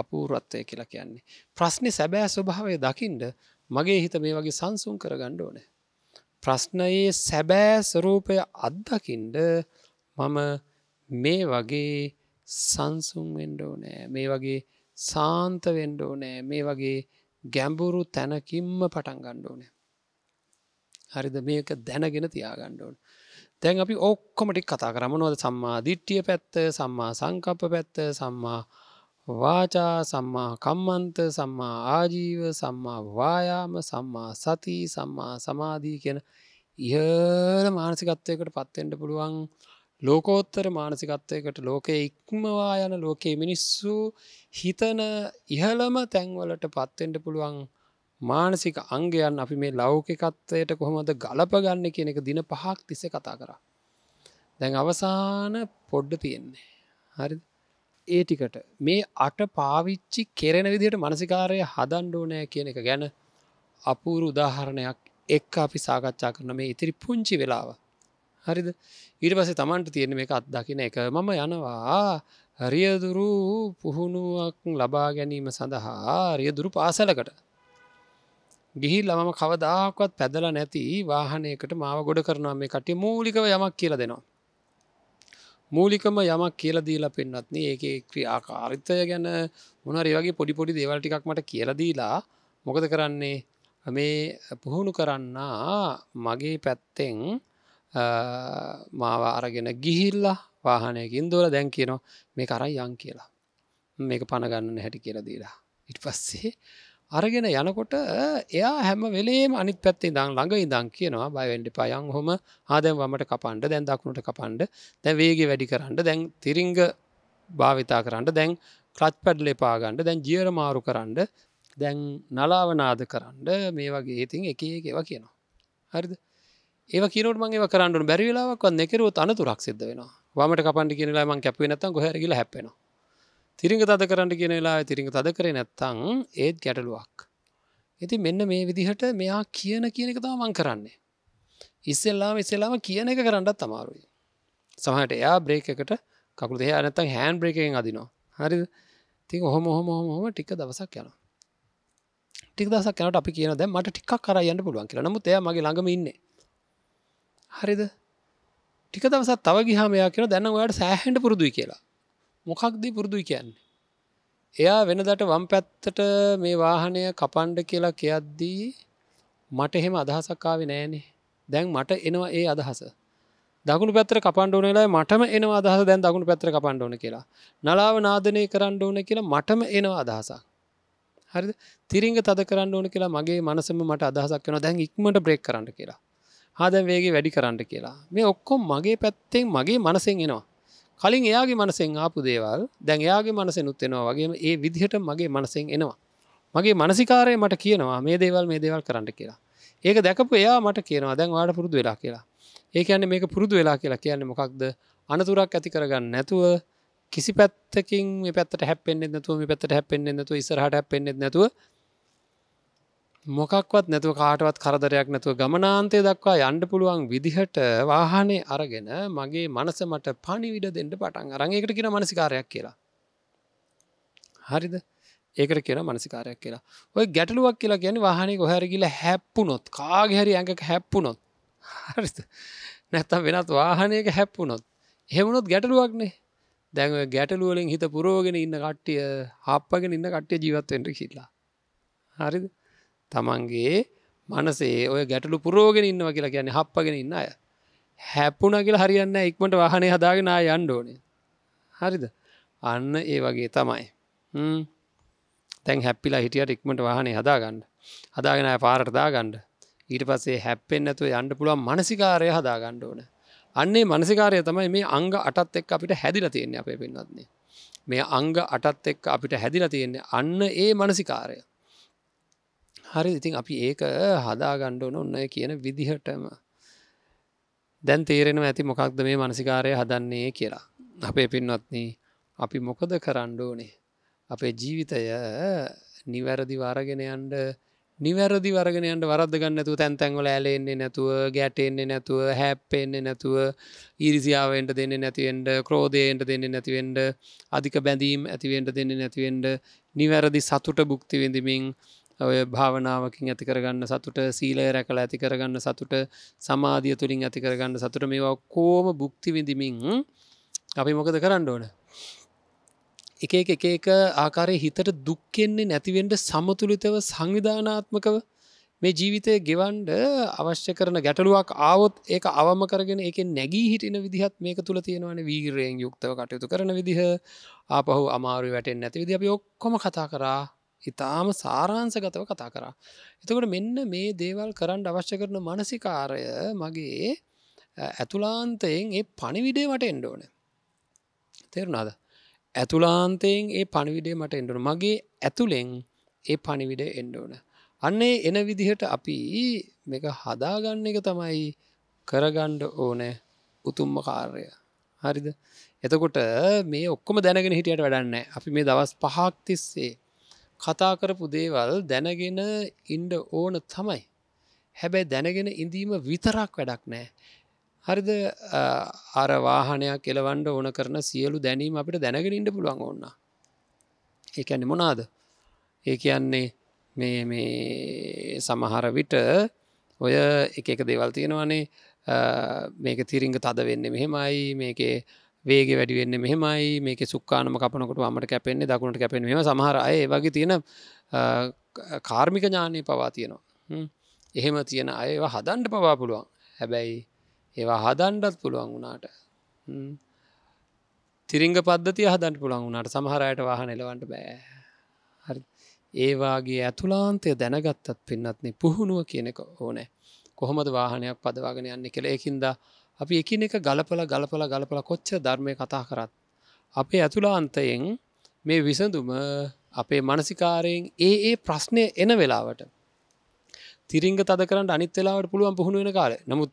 අපූරත්වය කියලා කියන්නේ ප්‍රශ්නය සැබෑ ස්වභාවය දකිින්ඩ මගේ හිත මේ වගේ සංසුන් කරගණ්ඩ ඕනෑ ප්‍රශ්නයේ සැබෑ ස්වරූපය අත්දකින්ට මම මේ වගේ සංසුම් වෙන්ඩෝ නෑ මේ වගේ සාන්ත වෙන්ඩෝ නෑ මේ වගේ ගැම්බුරු තැනකින්ම පටන් ගණ්ඩෝන හරිද මේක දැනගෙන තියාගණ්ඩෝන් දැන් අපි ඔක්කොමටි කතා කරමනවද සම්මා දිට්ටිය පැත්ත සම්මා සංකප්ප පැත්ත සම්මා වාචා සම්මා කම්මන්ත සම්මා ආජීව සම්මා වායාම සම්මා සති සම්මා සමාධී කියන ඉහල මානසිකත්වයකට පත්වෙන්ට පුළුවන් ලෝකෝත්තර මානසිකත්වයකට ලෝකය ඉක්මවා යන ලෝකයේ මිනිස්සු හිතන ඉහළම තැන්වලට පත්වෙන්ට පුළුවන් මානසික අංගයන් අපි මේ ලෞකිකත්වයට කොහොමද ගලපගන්න කියන එක දින පහක් තිස්සේ කතා කරා. දැන් අවසාන පොඩ්ඩ තියෙන්නේ. හරිද ඒ ටිකට මේ අට පාවිච්චි කෙරෙන විදිට මනසිකාරය හදන්ඩෝනෑ කියන එක ගැන අපූරු උදාහරණයක් එක් අපි සාකච්ඡා කරන මේ ඉතිරි පුංචි වෙලාව හරිද ඊට පසේ තමන්ට තියෙන මේ එකත් දකින එක මම යනවා රියදුරු පුහුණුවක් ලබා ගැනීම සඳහා රියදුරු පාසලකට ගිහිල් ලමම කවදාකවත් පැදල නැති වාහනයකට මාව ගොඩ කරනවා මේ කටි මූලිකව යමක් කියල දෙනවා මූලිකම යමක් කියලදීලා පෙන්වත්න ඒක ක්‍රියාකාරිතය ගැන මොනරි වගේ පොඩිපොඩි දේවල්ටිකක් මට කියලදීලා මොකද කරන්නේ මේ පුහුණු කරන්න මගේ පැත්තෙන් මාව අරගෙන ගිහිල්ලා වාහනයකින් දොල දැන් කියනවා මේ කරයි යන් කියලා මේක පණගන්න හැටි කියලදීලා ඉට පස්සේ අරගෙන යනකොට එයා හැම වෙලේම අනිත් පැත්ත ඉදං ළඟ ඉදං කියනවා බයිවැඩි පයන් හොම ආදැම් වමට කපන්ඩ දැන් දක්ුණට කපන්ඩ දැ වේගේ වැඩි කරන්න දැන් තිරිංග භාවිතා කරන්න දැන් ක්‍රච් පැඩ්ල එපාගණ්ඩ දැන් ජියර මාරු කරන්න දැන් නලාවනාද කරන්න මේ වගේ ඒතින් එක ඒවා කියනවා. හරිද ඒ කියනට මගේ කරන්න බැරිලාවක් එකරුව අනතුරක් සිද්ධ වෙන වමට කපන්ඩි කියනලාම කැපිනත ගොහැරගල හැපෙනවා තිරිඟ තද කරන්න කියන වෙලා තිරිඟ තද කරේ නැත්තං ඒත් ගැටලුවක්. ඇති මෙන්න මේ විදිහට මෙයා කියන කියන එක තමන් කරන්නේ. ඉස්සෙල්ලාම ඉස්සෙලාම කියන එක කරන්නත් තමාරුයි. සමහට එයා බ්‍රේක එකට කකුල දෙයා නැත්තං හෑන් බ්‍රේකෙන් අදිනවා හරි ති හොම හොම හොම ටික දවසක් යන ටික දසක් කනට අපි කියන දැ මට ටික් කරයන්න පුළුවන් කියලා නමුත් එයා මගේ ළඟම ඉන්නේ හරිද ටික දවසත් තව ගිහාමයා කියෙන දැන්න ඔයාට සෑහන්ට පුරුදුයි කියලා මොකක්දී පුරුදුයි කියන්නේ. එයා වෙනදට වම් පැත්තට මේ වාහනය කපන්්ඩ කියලා කියද්දී මට එහෙම අදහසක්කාව නෑනේ දැන් මට එනවා ඒ අදහස. දකුණු පැත්‍ර කපන්ඩෝනලා මටම එනවා අදහස දැන් දකුණු පැත්‍ර කපන්ඩෝන කියලා නලාව නාදනය කරන්න ඕන කියලා මටම එනවා අදහසක්. හරි තිරිංග තද කරන්න ඕන කියලා මගේ මනසම මට අදහසක් වෙන දැන් ඉක්මට බ්‍රේක් කරන්න කියලා හාදැන් වේගේ වැඩි කරන්න කියලා මේ ඔක්කොම් මගේ පැත්තෙන් මගේ මනසෙන් එනවා කලින් එයාගේ මනසෙන් ආපු දේවල් දැන් එයාගේ මනසෙනුත් එෙනවා වගේ ඒ විදිහට මගේ මනසෙන් එනවා මගේ මනසිකාරය මට කියනවා මේ දේවල් මේ දේවල් කරන්න කියලා ඒක දැකපු එයා මට කියනවා දැන් වාට පුරුදු වෙලා කියලා ඒ කියන්නේ මේක පුරුදු වෙලා කියලා කියන්නේ මොකක්ද අනතුරක් ඇති කරගන්න නැතුව කිසි පැත්තකින් පැත්තට හැපෙන්න්නේ නැතුව පැත්තට හැපෙන්න්නේ නැතු ඉසරහට හැපෙන්න්නේ නැතුව මොකක්වත් නැතුව කාටවත් කරදරයක් නැතුව ගමනාන්තය දක්වා යන්ඩ පුළුවන් විදිහට වාහනේ අරගෙන මගේ මනස මට පනිවිඩ දෙන්නට පටන් අරංඒකට කියෙන මනසිකාරයක් කියලා. හරිද ඒකට කියෙන මනසිකාරයක් කියලා ඔය ගැටලුවක් කියලා ගැන වාහනේ කොහැරගිල හැප්පුනොත් කාගහැරි ඇඟක් හැප්පුනොත් හරිත නැත්තම් වෙනත් වාහනයක හැප්පුනොත් හෙමුණොත් ගැටලුවක්නේ දැන් ගැටලුවලින් හිත පුරෝගෙන ඉන්න කට්ටිය හප්පගෙන ඉන්න කට්ටිය ජීවත්වෙන්ට කිල්ලා හරිද තමන්ගේ මනසේ ඔය ගැටලු පුරෝගෙන ඉන්නවා කියලා කියන්නේ හප්පගෙන ඉන්න අය හැපුණ කියලා හරින්න ඉක්මට වාහනය හදාගෙන යන්්ඩෝනේ හරිද අන්න ඒ වගේ තමයි තැන් හැපිලා හිටියට ඉක්මට වාහනේ හදාගන්න හදාගෙන පාරටදා ගණ්ඩ ඊට පස්සේ හැප්පෙන් නැතුව යන්න පුළුවන් මනසිකාරය හදාගණ්ඩ ඕන අන්නේ මනසිකාරය තමයි මේ අංග අටත් එක් අපිට හැදිල තියෙන්නේ අපේ පෙන්වත්න්නේ මේ අංග අටත් එක් අපිට හැදිල තියෙන්නේ අන්න ඒ මනසිකාරය හරි ඉතින් අපි ඒක හදා ගණ්ඩෝන ඔන්න කියන විදිහටම දැන් තේරෙනවා ඇති මොකක්ද මේ මනසිකාරය හදන්නේ කියලා අපේ පින්වත්න අපි මොකද කරණ්ඩෝනේ අපේ ජීවිතය නිවැරදි වාරගෙනයන්ට නිවැරදි වරගෙනයන්ට වරද ගන්නතු තැන්තැන්වල ඇලෙන්නේ නැතුව ගැටෙන්නේ නැතුව හැප්පෙන්නේ නැතුව ඊරිසිාවෙන්ට දෙන්න නැතිවෙන්ට ක්‍රෝධයෙන්ට දෙන්න නැතිවෙන්ට අධික බැඳීම් ඇතිවෙන්ට දෙන්න නැතිවෙන්ට නිවැරදි සතුට බුක්තිවිඳමින් ඔය භාවනාවකින් ඇති කරගන්න සතුට සීලය රැකලා ඇති කරගන්න සතුට සමාධිය තුළින් ඇති කරගන්න සතුට මේවා කෝම බුක්ති විඳමින් අපි මොකද කරන්න ඕන එක එක එක ආකාරය හිතට දුක්කෙන්නේ නැතිවෙන්ට සමතුලිතව සංවිධානාත්මකව මේ ජීවිතය ගෙවන්ඩ අවශ්‍ය කරන ගැටලුවක් ආවොත් ඒක අවම කරගෙන එක නැගී හිටින විදිහත් මේක තුළ තියෙනවන වීරයෙන් යුක්තව කටයුතු කරන විදිහ ආපහු අමාරු වැටෙන් නැති විදි අපි ඔක්කොම කතා කරා ඉතාම සාරාංසගතව කතා කරා. එතකොට මෙන්න මේ දේවල් කරන්න අවශ්‍ය කරන මනසිකාරය මගේ ඇතුලාන්තයෙන් ඒ පණිවිඩේ මට එන්ඩෝන. තෙරුණාද. ඇතුලාන්තයෙන් ඒ පණිවිඩේ මට එන්ඩුන මගේ ඇතුළෙන් ඒ පණිවිඩ එන්ඩෝන. අන්නේ එන විදිහට අපි මේක හදාගන්න එක තමයි කරගණ්ඩ ඕන උතුම්ම කාර්ය. හරිද එතකොට මේ ඔක්කොම දැනගෙන හිටියට වැඩන්න අපි මේ දවස් පහක් තිස්සේ කතා කරපු දේවල් දැනගෙන ඉන්ඩ ඕන තමයි. හැබැයි දැනගෙන ඉඳීම විතරක් වැඩක් නෑ. හරිද අර වාහනයක් කෙලවන්ඩ ඕන කරන සියලු දැනීම අපිට දැනගෙන ඉඩ පුළුවන් ඕන්න. ඒකැන්න මොනාද. ඒ කියන්නේ මේ මේ සමහර විට ඔය එක එක දේවල් තියෙනවානේ මේක තිරිංග තද වෙන්න මෙහෙමයි මේකේ වේග වැඩිවෙන්න මෙහෙමයි මේක සුක්කානම කපනකට අමට කැපෙන්නේ දකුණට කැපෙන මෙම සමහරය වගේ තියෙන කාර්මික ඥානය පවා තියෙනවා එහෙම තියෙන අය හදන්ඩ පවා පුළුවන් හැබැයි ඒවා හදන්ඩත් පුළුවන් වුණාට තිරිංග පද්ධතිය හදන්ට පුළන් වුණට සමහරයට වාහන එලවන්ට බෑ හරි ඒවාගේ ඇතුලාන්තය දැනගත්තත් පින්නත්න්නේ පුහුණුව කියනෙක ඕනෑ කොහොමද වාහනයක් පදවාගෙන යන්නේ කළ එකින්දා අපි එකින එක ගලපල ගලපල ගලපල කොච්ච ධර්මය කතා කරත්. අපේ ඇතුලාන්තයෙන් මේ විසඳුම අපේ මනසිකාරයෙන් ඒ ඒ ප්‍රශ්නය එන වෙලාවට. තිරිංග තද කරන්න අනිත් වෙලාවට පුළුවන් පුහුණු වෙන කාල නමුත්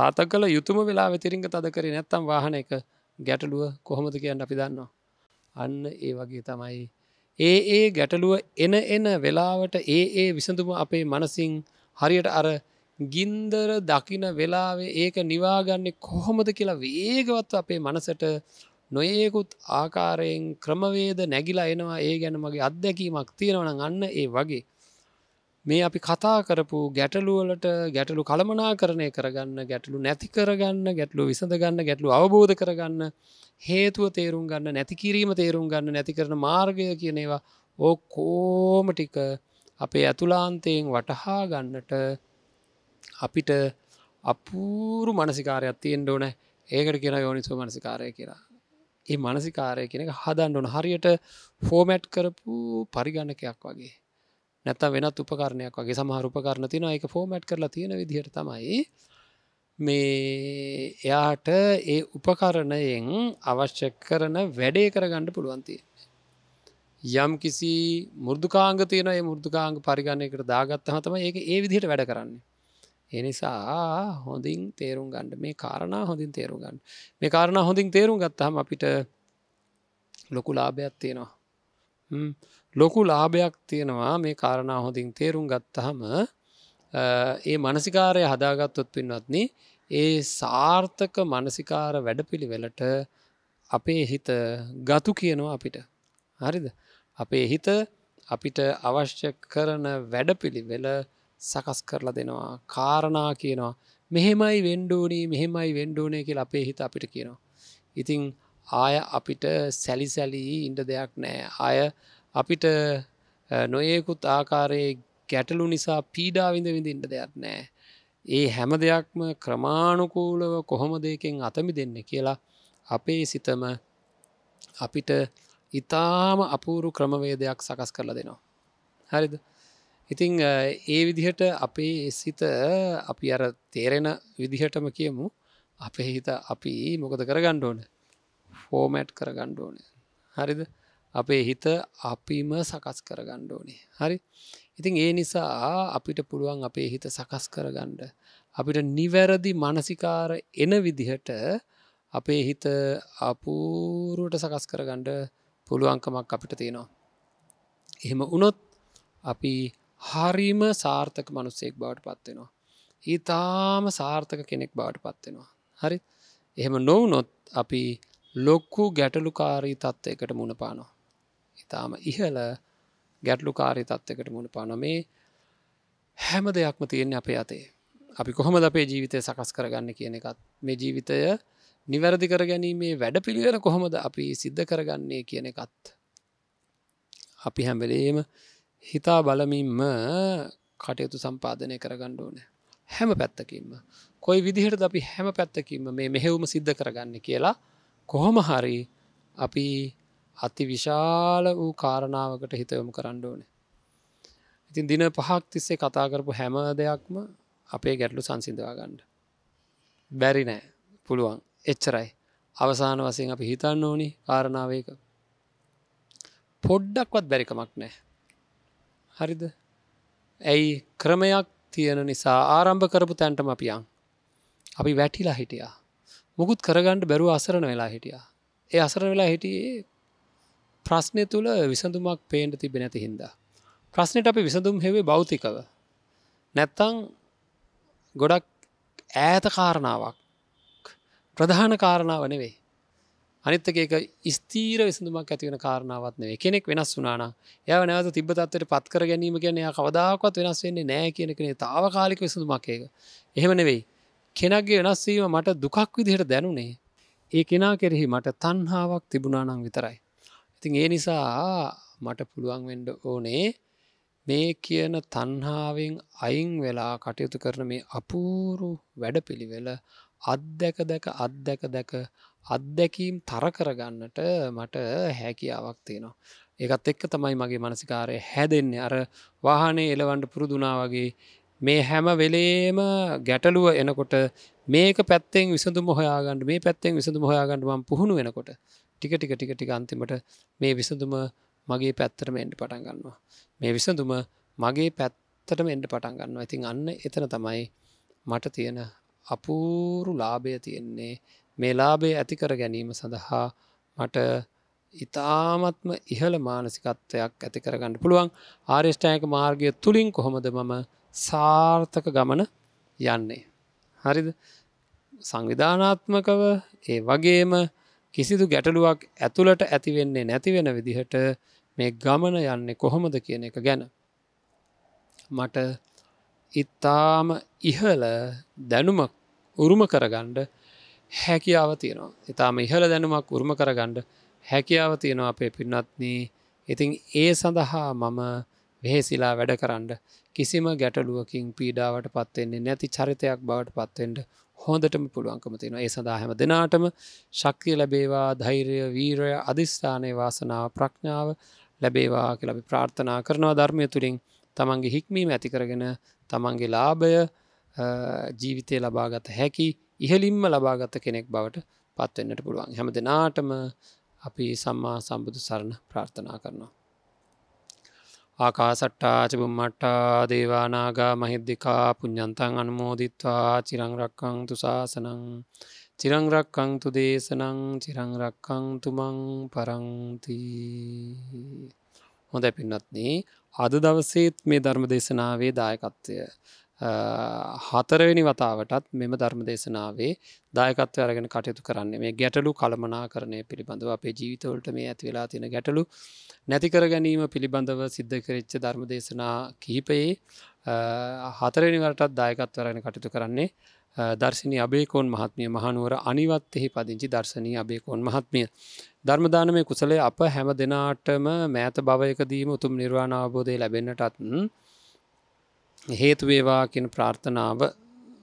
තාත කල යුතුම වෙලා තිරිංග තද කරේ නැත්තම් වාහන එක ගැටලුව කොහොමද කියන්න අපි දන්නවා. අන්න ඒ වගේ තමයි. ඒ ඒ ගැටලුව එන එන වෙලාවට ඒ ඒ විසඳුම අපේ මනසිං හරියට අර ගින්දර දකින වෙලාවේ ඒක නිවාගන්නේ කොහොමද කියලා වේගවත් අපේ මනසට නොයෙකුත් ආකාරයෙන් ක්‍රමවේද නැගිලා එනවා ඒ ගැන මගේ අත්දැකීමක් තියෙනවන අන්න ඒ වගේ. මේ අපි කතා කරපු ගැටලුවලට ගැටලු කළමනා කරණය කරගන්න ගැටලු නැති කරගන්න ගැටලු විසඳගන්න ගැටලු අවබෝධ කරගන්න හේතුව තේරුම් ගන්න නැති කිරීම තේරුම් ගන්න නැති කරන මාර්ගය කියනේවා ඕ කෝම ටික අපේ ඇතුලාන්තයෙන් වටහා ගන්නට අපිට අපූරු මනසිකාරයක් තියෙන් ඕන ඒකට කියෙන යෝනිසෝ මනසිකාරය කියලා ඒ මනසිකාරය කෙනෙ හදන්න ඕන හරියට ෆෝමැට් කරපු පරිගණකයක් වගේ නැත වෙනත් උපකරණයක් වගේ සමහරුපකරණ තින එක ෆෝමට් කරලා තියෙන විදිහට තමයි මේ එයාට ඒ උපකරණයෙන් අවශ්‍ය කරන වැඩේ කරගණ්ඩ පුළුවන්තිය. යම් කිසි මුෘදුකාංග තියන මුෘදුකාංග පරිගණයකට දාගත්තහතම ඒ ඒ විදිහට වැඩ කරන්නේ එනිසා හොඳින් තේරුම් ගණ්ඩ මේ කාරණා හොඳින් තේරුම් ගන්න මේ කාරණ හොඳින් තේරුම් ගත්තහම අපිට ලොකු ලාභයක් තියෙනවා ලොකු ලාභයක් තියෙනවා මේ කාරණා හොඳින් තේරුම් ගත්තහම ඒ මනසිකාරය හදාගත්තොත් පින්වත්න ඒ සාර්ථක මනසිකාර වැඩපිළි වෙලට අපේ හිත ගතු කියනවා අපිට හරිද අපේ හිත අපිට අවශ්‍ය කරන වැඩපිළි වෙල සකස් කරලා දෙනවා කාරණා කියනවා මෙහෙමයි වෙන්ඩෝනී මෙහෙමයි වෙන්ඩෝනය කියල අපේ හිත අපිට කියනවා. ඉතිං ආය අපිට සැලිසැලී ඉන්ඩ දෙයක් නෑ අය අපිට නොයෙකුත් ආකාරයේ ගැටලු නිසා පීඩාවිඳ විඳ ඉන්ට දෙයක් නෑ. ඒ හැම දෙයක්ම ක්‍රමාණුකූලව කොහොම දෙකෙන් අතමි දෙන්න කියලා අපේ සිතම අපිට ඉතාම අපූරු ක්‍රමවේදයක් සකස් කරලා දෙනවා. හරිද? ඉතිං ඒ විදිහට අපේ සිත අපි අර තේරෙන විදිහටම කියමු අපේ හිත අපි මොකද කර ගණ්ඩෝන ෆෝමැට් කර ගණ්ඩෝන හරිද අපේ හිත අපිම සකස් කර ගණ්ඩෝනේ හරි ඉතිං ඒ නිසා අපිට පුළුවන් අපේ හිත සකස් කර ගණ්ඩ අපිට නිවැරදි මනසිකාර එන විදිහට අපේ හිත අපූරුවට සකස් කර ගණ්ඩ පුළුවන්කමක් අපිට තියෙනවා එහෙම උනොත් අපි හරිම සාර්ථක මනුස්සෙක් බවට පත්වෙනවා. ඉතාම සාර්ථක කෙනෙක් බවට පත්වෙනවා. හරි එහෙම නොවනොත් අපි ලොක්කු ගැටලුකාරී තත්ත්වයකට මුණපානවා. ඉතාම ඉහල ගැටලුකාරී තත්ත්වකට මුණපාන මේ හැම දෙයක්ම තියෙන අපේ අතේ. අපි කොහොම අපේ ජීවිතය සකස් කරගන්න කියන එකත් මේ ජීවිතය නිවැරදි කර ගැනීමේ වැඩ පිළිවෙල කොහොමද අපි සිද්ධ කරගන්නේ කියන එකත්. අපි හැම්බෙලේම හිතා බලමින්ම කටයුතු සම්පාධනය කරගණ්ඩ ඕන හැම පැත්තකින්ම කොයි විදිහට අපි හැම පැත්තකින්ම මේ මෙහෙවුම සිද්ධ කරගන්න කියලා කොහොම හරි අපි අති විශාල වූ කාරණාවකට හිතයොමු කරන්න ඕන ඉතින් දින පහක් තිස්සේ කතාකරපු හැම දෙයක්ම අපේ ගැටලු සංසිඳවාගණ්ඩ බැරි නෑ පුළුවන් එච්චරයි අවසාන වසින් අපි හිතන්න ඕනි කාරණාවක පොඩ්ඩක්වත් බැරිකමක් නෑ හරිද ඇයි ක්‍රමයක් තියෙන නිසා ආරම්භ කරපු තැන්ටම අපියන් අපි වැටිලා හිටියා මුකුත් කරගන්නට බැරුව අසරණ වෙලා හිටියා ඒ අසරණ වෙලා හිටියේ ප්‍රශ්නය තුළ විසඳුමක් පේන්ට තිබෙන ඇති හින්දා ප්‍රශ්නයට අපි විසඳුම් හෙවේ බෞතිකව නැත්තං ගොඩක් ඈත කාරණාවක් ප්‍රධාන කාරණාව නෙවෙයි අනිත්තක එක ස්තීර විසඳුමක් ඇතිවෙන කාරණාවත් නේ කෙනෙක් වෙනස් වුනාන ය නැවත තිබ්බතත්වට පත්කර ගැනීම කියන කවදාවත් වෙනස් වෙන්නේ නෑ කියන කෙනෙ තාවකාලික විසඳුමක්කේක එහෙම නෙවෙයි කෙනගේ වෙනස්වීම මට දුකක් විදිහට දැනුනේ ඒ කෙනා කෙරෙහි මට තන්හාාවක් තිබුණානං විතරයි ඉතින් ඒ නිසා මට පුළුවන් වෙන්ඩ ඕනේ මේ කියන තන්හාාවෙන් අයින් වෙලා කටයුතු කරන මේ අපූරු වැඩපිළිවෙල අත්දැක දැක අත්දැක දැක අත්දැකීම් තර කරගන්නට මට හැකියාවක් තියෙනවා. ඒකත් එක්ක තමයි මගේ මනසිකාරය හැදෙන්නේ අර වාහනේ එලවන්ඩ පුරුදුනා වගේ මේ හැම වෙලේම ගැටලුව එනකොට මේක පැත්තෙන් විසඳ මොහයාගන්න මේ පැත්තෙන් විසඳ මොහයාගන්නම පුහුණු වෙනකොට ටික ටික ටික ටික අන්තිමට මේ විසඳුම මගේ පැත්තරම එන්ඩ පටන් ගන්නවා. මේ විසඳුම මගේ පැත්තටම එන්ඩ පටන් ගන්නවා. ඉතින් අන්න එතන තමයි මට තියෙන අපූරු ලාභය තියෙන්නේ මේ ලාබේ ඇතිකර ගැනීම සඳහා මට ඉතාමත්ම ඉහළ මානසිකත්වයක් ඇතිකරගන්න පුළුවන් ආර්ේෂ්ඨායක මාර්ගය තුළින් කොහොමද මම සාර්ථක ගමන යන්නේ. හරිද සංවිධානාත්මකව ඒ වගේම කිසිදු ගැටලුවක් ඇතුළට ඇතිවෙන්නේ නැතිවෙන විදිහට මේ ගමන යන්නේ කොහොමද කියන එක ගැන. මට ඉතාම ඉහල දැනුමක් උරුම කරගණ්ඩ හැකියාව තියෙනවා ඉතාම ඉහළ දැනුමක් උරුම කරගණ්ඩ හැකියාව තියෙනවා අපේ පින්නත්නී ඉතිං ඒ සඳහා මම වෙහෙසිලා වැඩ කරන්න කිසිම ගැටලුවකින් පීඩාවට පත්වෙන්නේ නැති චරිතයක් බවට පත්වෙන්ට හොඳටම පුළුවන්කම තියෙන ඒ සඳහා හැම දෙනාටම ශක්තිය ලැබේවා ධෛරය වීරය අධිස්ථානය වාසනාව ප්‍රඥාව ලැබේවා කලබි ප්‍රාර්ථනා කරනවා ධර්මය තුළින් තමන්ගේ හික්මීම ඇතිකරගෙන තමන්ගේ ලාභය ජීවිතය ලබාගත හැකි ඉහලින්ම ලබාගත කෙනෙක් බවට පත්වෙන්නට පුළුවන් හැම දෙනාටම අපි සම්මා සම්බුදු සරණ ප්‍රාර්ථනා කරනවා. ආකාසට්ටාචබුම්මට්ටා දේවානාගා මහිද්දිකා පුഞ්ඥන්තන් අනුමෝදිත්වා චිරංරක්කං තුසාසනං චිරංරක්කං තු දේශනං චිරංරක්කං තුමං පරංති හොඳ පින්නත්න්නේ අද දවසේත් මේ ධර්ම දේශනාවේ දායකත්වය හතරවෙනි වතාවටත් මෙම ධර්ම දේශනාවේ දායකත්ව අරගෙන කටයුතු කරන්නේ මේ ගැටලු කළමනා කරණය පිළිබඳව අපේ ජීවිතවලට මේ ඇති වෙලා තියෙන ගැටලු නැතිකර ගැනීම පිළිබඳව සිද්ධ කරච්ච ධර්ම දේශනා කිහිපයේ හතරනිවටත් දායකත්වරගෙන කටයුතු කරන්නේ දර්ශනී අබේකෝන් මහත්මිය මහනුවර අනිවත් එහි පදිංචි දර්ශනී අබේකෝන් මහත්මිය. ධර්මදානමය කුසලේ අප හැම දෙනාටම මෑත භවයකදීම උතුම් නිර්වාණ අවබෝධය ලැබෙනටත්න්. හේතුවේවා කියන ප්‍රාර්ථනාව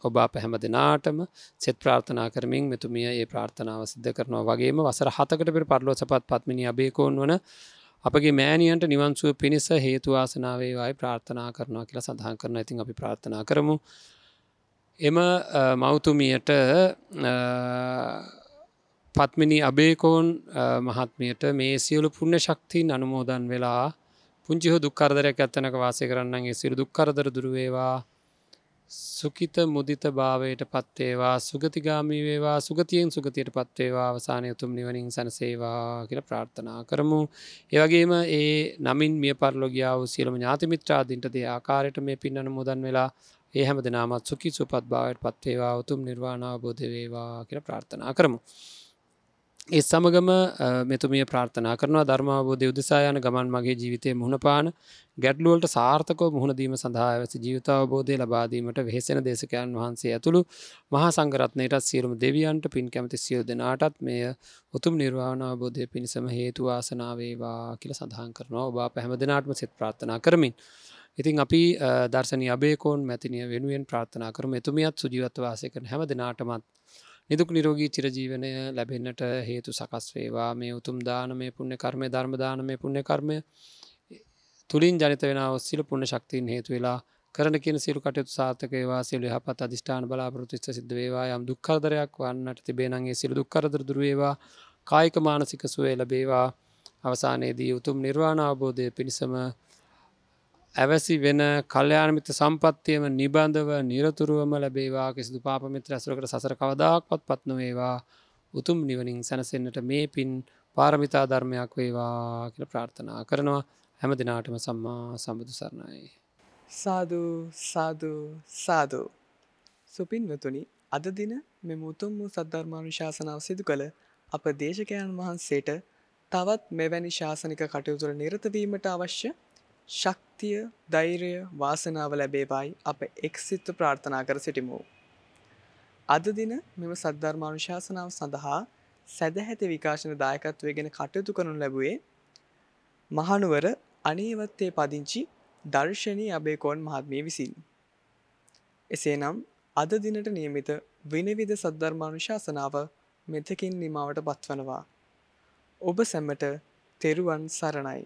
ඔබ පැහැම දෙනාටම සෙත් ප්‍රාර්ථනා කරමින් මෙතුමිය ඒ ප්‍රාර්ථනාව සිද්ධ කරනවා වගේම වසර හතකට පෙර පරලෝ සපත් පත්මිනි අභේකෝන් වන අපගේ මෑනියන්ට නිවන්සුව පිණිස හේතුවාසනාවේවායි ප්‍රාර්ථනා කරනවා කියලා සඳහන් කරන ඉතින් අපි ප්‍රාර්ථනා කරමු. එම මෞතුමියට පත්මිනි අභේකෝන් මහත්මියට මේ සියලු පුුණ්‍ය ශක්තින් අනුමෝදන් වෙලා පුංචිහෝ දුක්කරදරයක් ඇත්තනක වාසය කරන්නගේ සිරු දුක්කරදර දුරුවේවා සුකිත මුදිත භාවයට පත්වේවා සුගතිගාමීවේවා සුගතියෙන් සුගතියට පත්වේවා අවසානය උතුම් නිවනින් සැනසේවා කියල ප්‍රාර්ථනා කරමු. ඒවගේම ඒ නමින් මිය පරලොගියාව සියලම ඥාතිමිත්‍රාදීන්ට දේ ආකාරයට මේ පින්නන මුදන් වෙලා ඒ හැම දෙනාමත් සුකි සුපත් භාවයට පත්වේවා උතුම් නිර්වාණාවබෝධ වේවා කියල ප්‍රාර්ථනා කරමු. ඒ සමගම මෙතුමිය ප්‍රාර්ථනා කරනවා ධර්මාබෝධය උදෙසායන ගමන් මගේ ජීවිතය මුහුණපාන ගැටලුවලට සාර්ථකව මුහුණදීම සඳහා ඇවැසි ජීවිතාවබෝධය ලබාදීමට වෙහෙසෙන දේශකයන් වහන්සේ ඇතුළු මහා සංගරත්නයටත් සියලුම දෙවියන්ට පින් කැමති සියල් දෙනාටත් මෙය උතුම් නිර්වාණාබෝධය පිණිසම හේතු වාසනාවේවා කියල සඳහන් කරනවා ඔබා පැහැම දෙනාටම සෙත් ප්‍රාර්ථනා කරමින්. ඉතින් අපි දර්ශනය අබේකෝන් මැතිනිය වෙනුවෙන් ප්‍රාර්ථනා කරම එතුමියත් සුජීවත්වාසයකන හැම දෙනාටමත්. නිදුක් නිරෝගී චිරජීවනය ලැබෙන්නට හේතු සකස් වේවා මේ උතුම් දානමය පුුණ්‍ය කර්මය ධර්මදානමය පුුණ්‍ය කර්මය තුළින් ජනිත වෙන සිල පුුණ ශක්තින් හේතු වෙලා කරන කියන සිරු කටයුතු සාතකවා සිල හපත් අධිෂ්ඨාන බලාපොරොතු සිද්ධ වේවා යම් දුක්කරදරයක් වන්නට තිබේනගේ සිල් දුක්කරදර දුරුවේවා කායික මානසික සුවේ ලබේවා අවසානයේදී උතුම් නිර්වාණ අවබෝධය පිණිසම ඇවැසි වෙන කල්්‍යයානමිත සම්පත්තියම නිබන්ධව නිරතුරුවම ලැබේවා කිසිදු පාපමිත්‍ර ඇසුරකට සසර කවදක්වත් පත්නොවේවා උතුම් නිවනින් සැනසෙන්න්නට මේ පින් පාරමිතා ධර්මයක් වේවා කියල ප්‍රාර්ථනා කරනවා හැම දෙනාටම සම්මා සම්බුදු සරණයි. සාධූ සාධූ සාධූ. සුපින්වතුනි අද දින මෙම උතුම් වූ සද්ධර්මාණු ශාසනාව සිදු කළ අප දේශකයන් වහන්සේට තවත් මෙවැනි ශාසනික කටයුතුර නිරතවීමට අවශ්‍ය ශක්ති ශක්තිය දෛරය වාසනාව ලැබේවායි අප එක්සිත්තු ප්‍රාර්ථනා කර සිටිමු. අද දින මෙම සද්ධර්මානුශාසනාව සඳහා සැදැහැති විකාශන දායකත්වය ගෙන කටයුතු කරනු ලැබුවේ මහනුවර අනේවත්තේ පදිංචි දර්ශනී අබේකෝන් මහත්මිය විසින්. එසේනම් අද දිනට නියමිත විනවිධ සද්ධර්මානුශාසනාව මෙතකින් නිමාවට පත්වනවා. ඔබ සැමට තෙරුවන් සරණයි.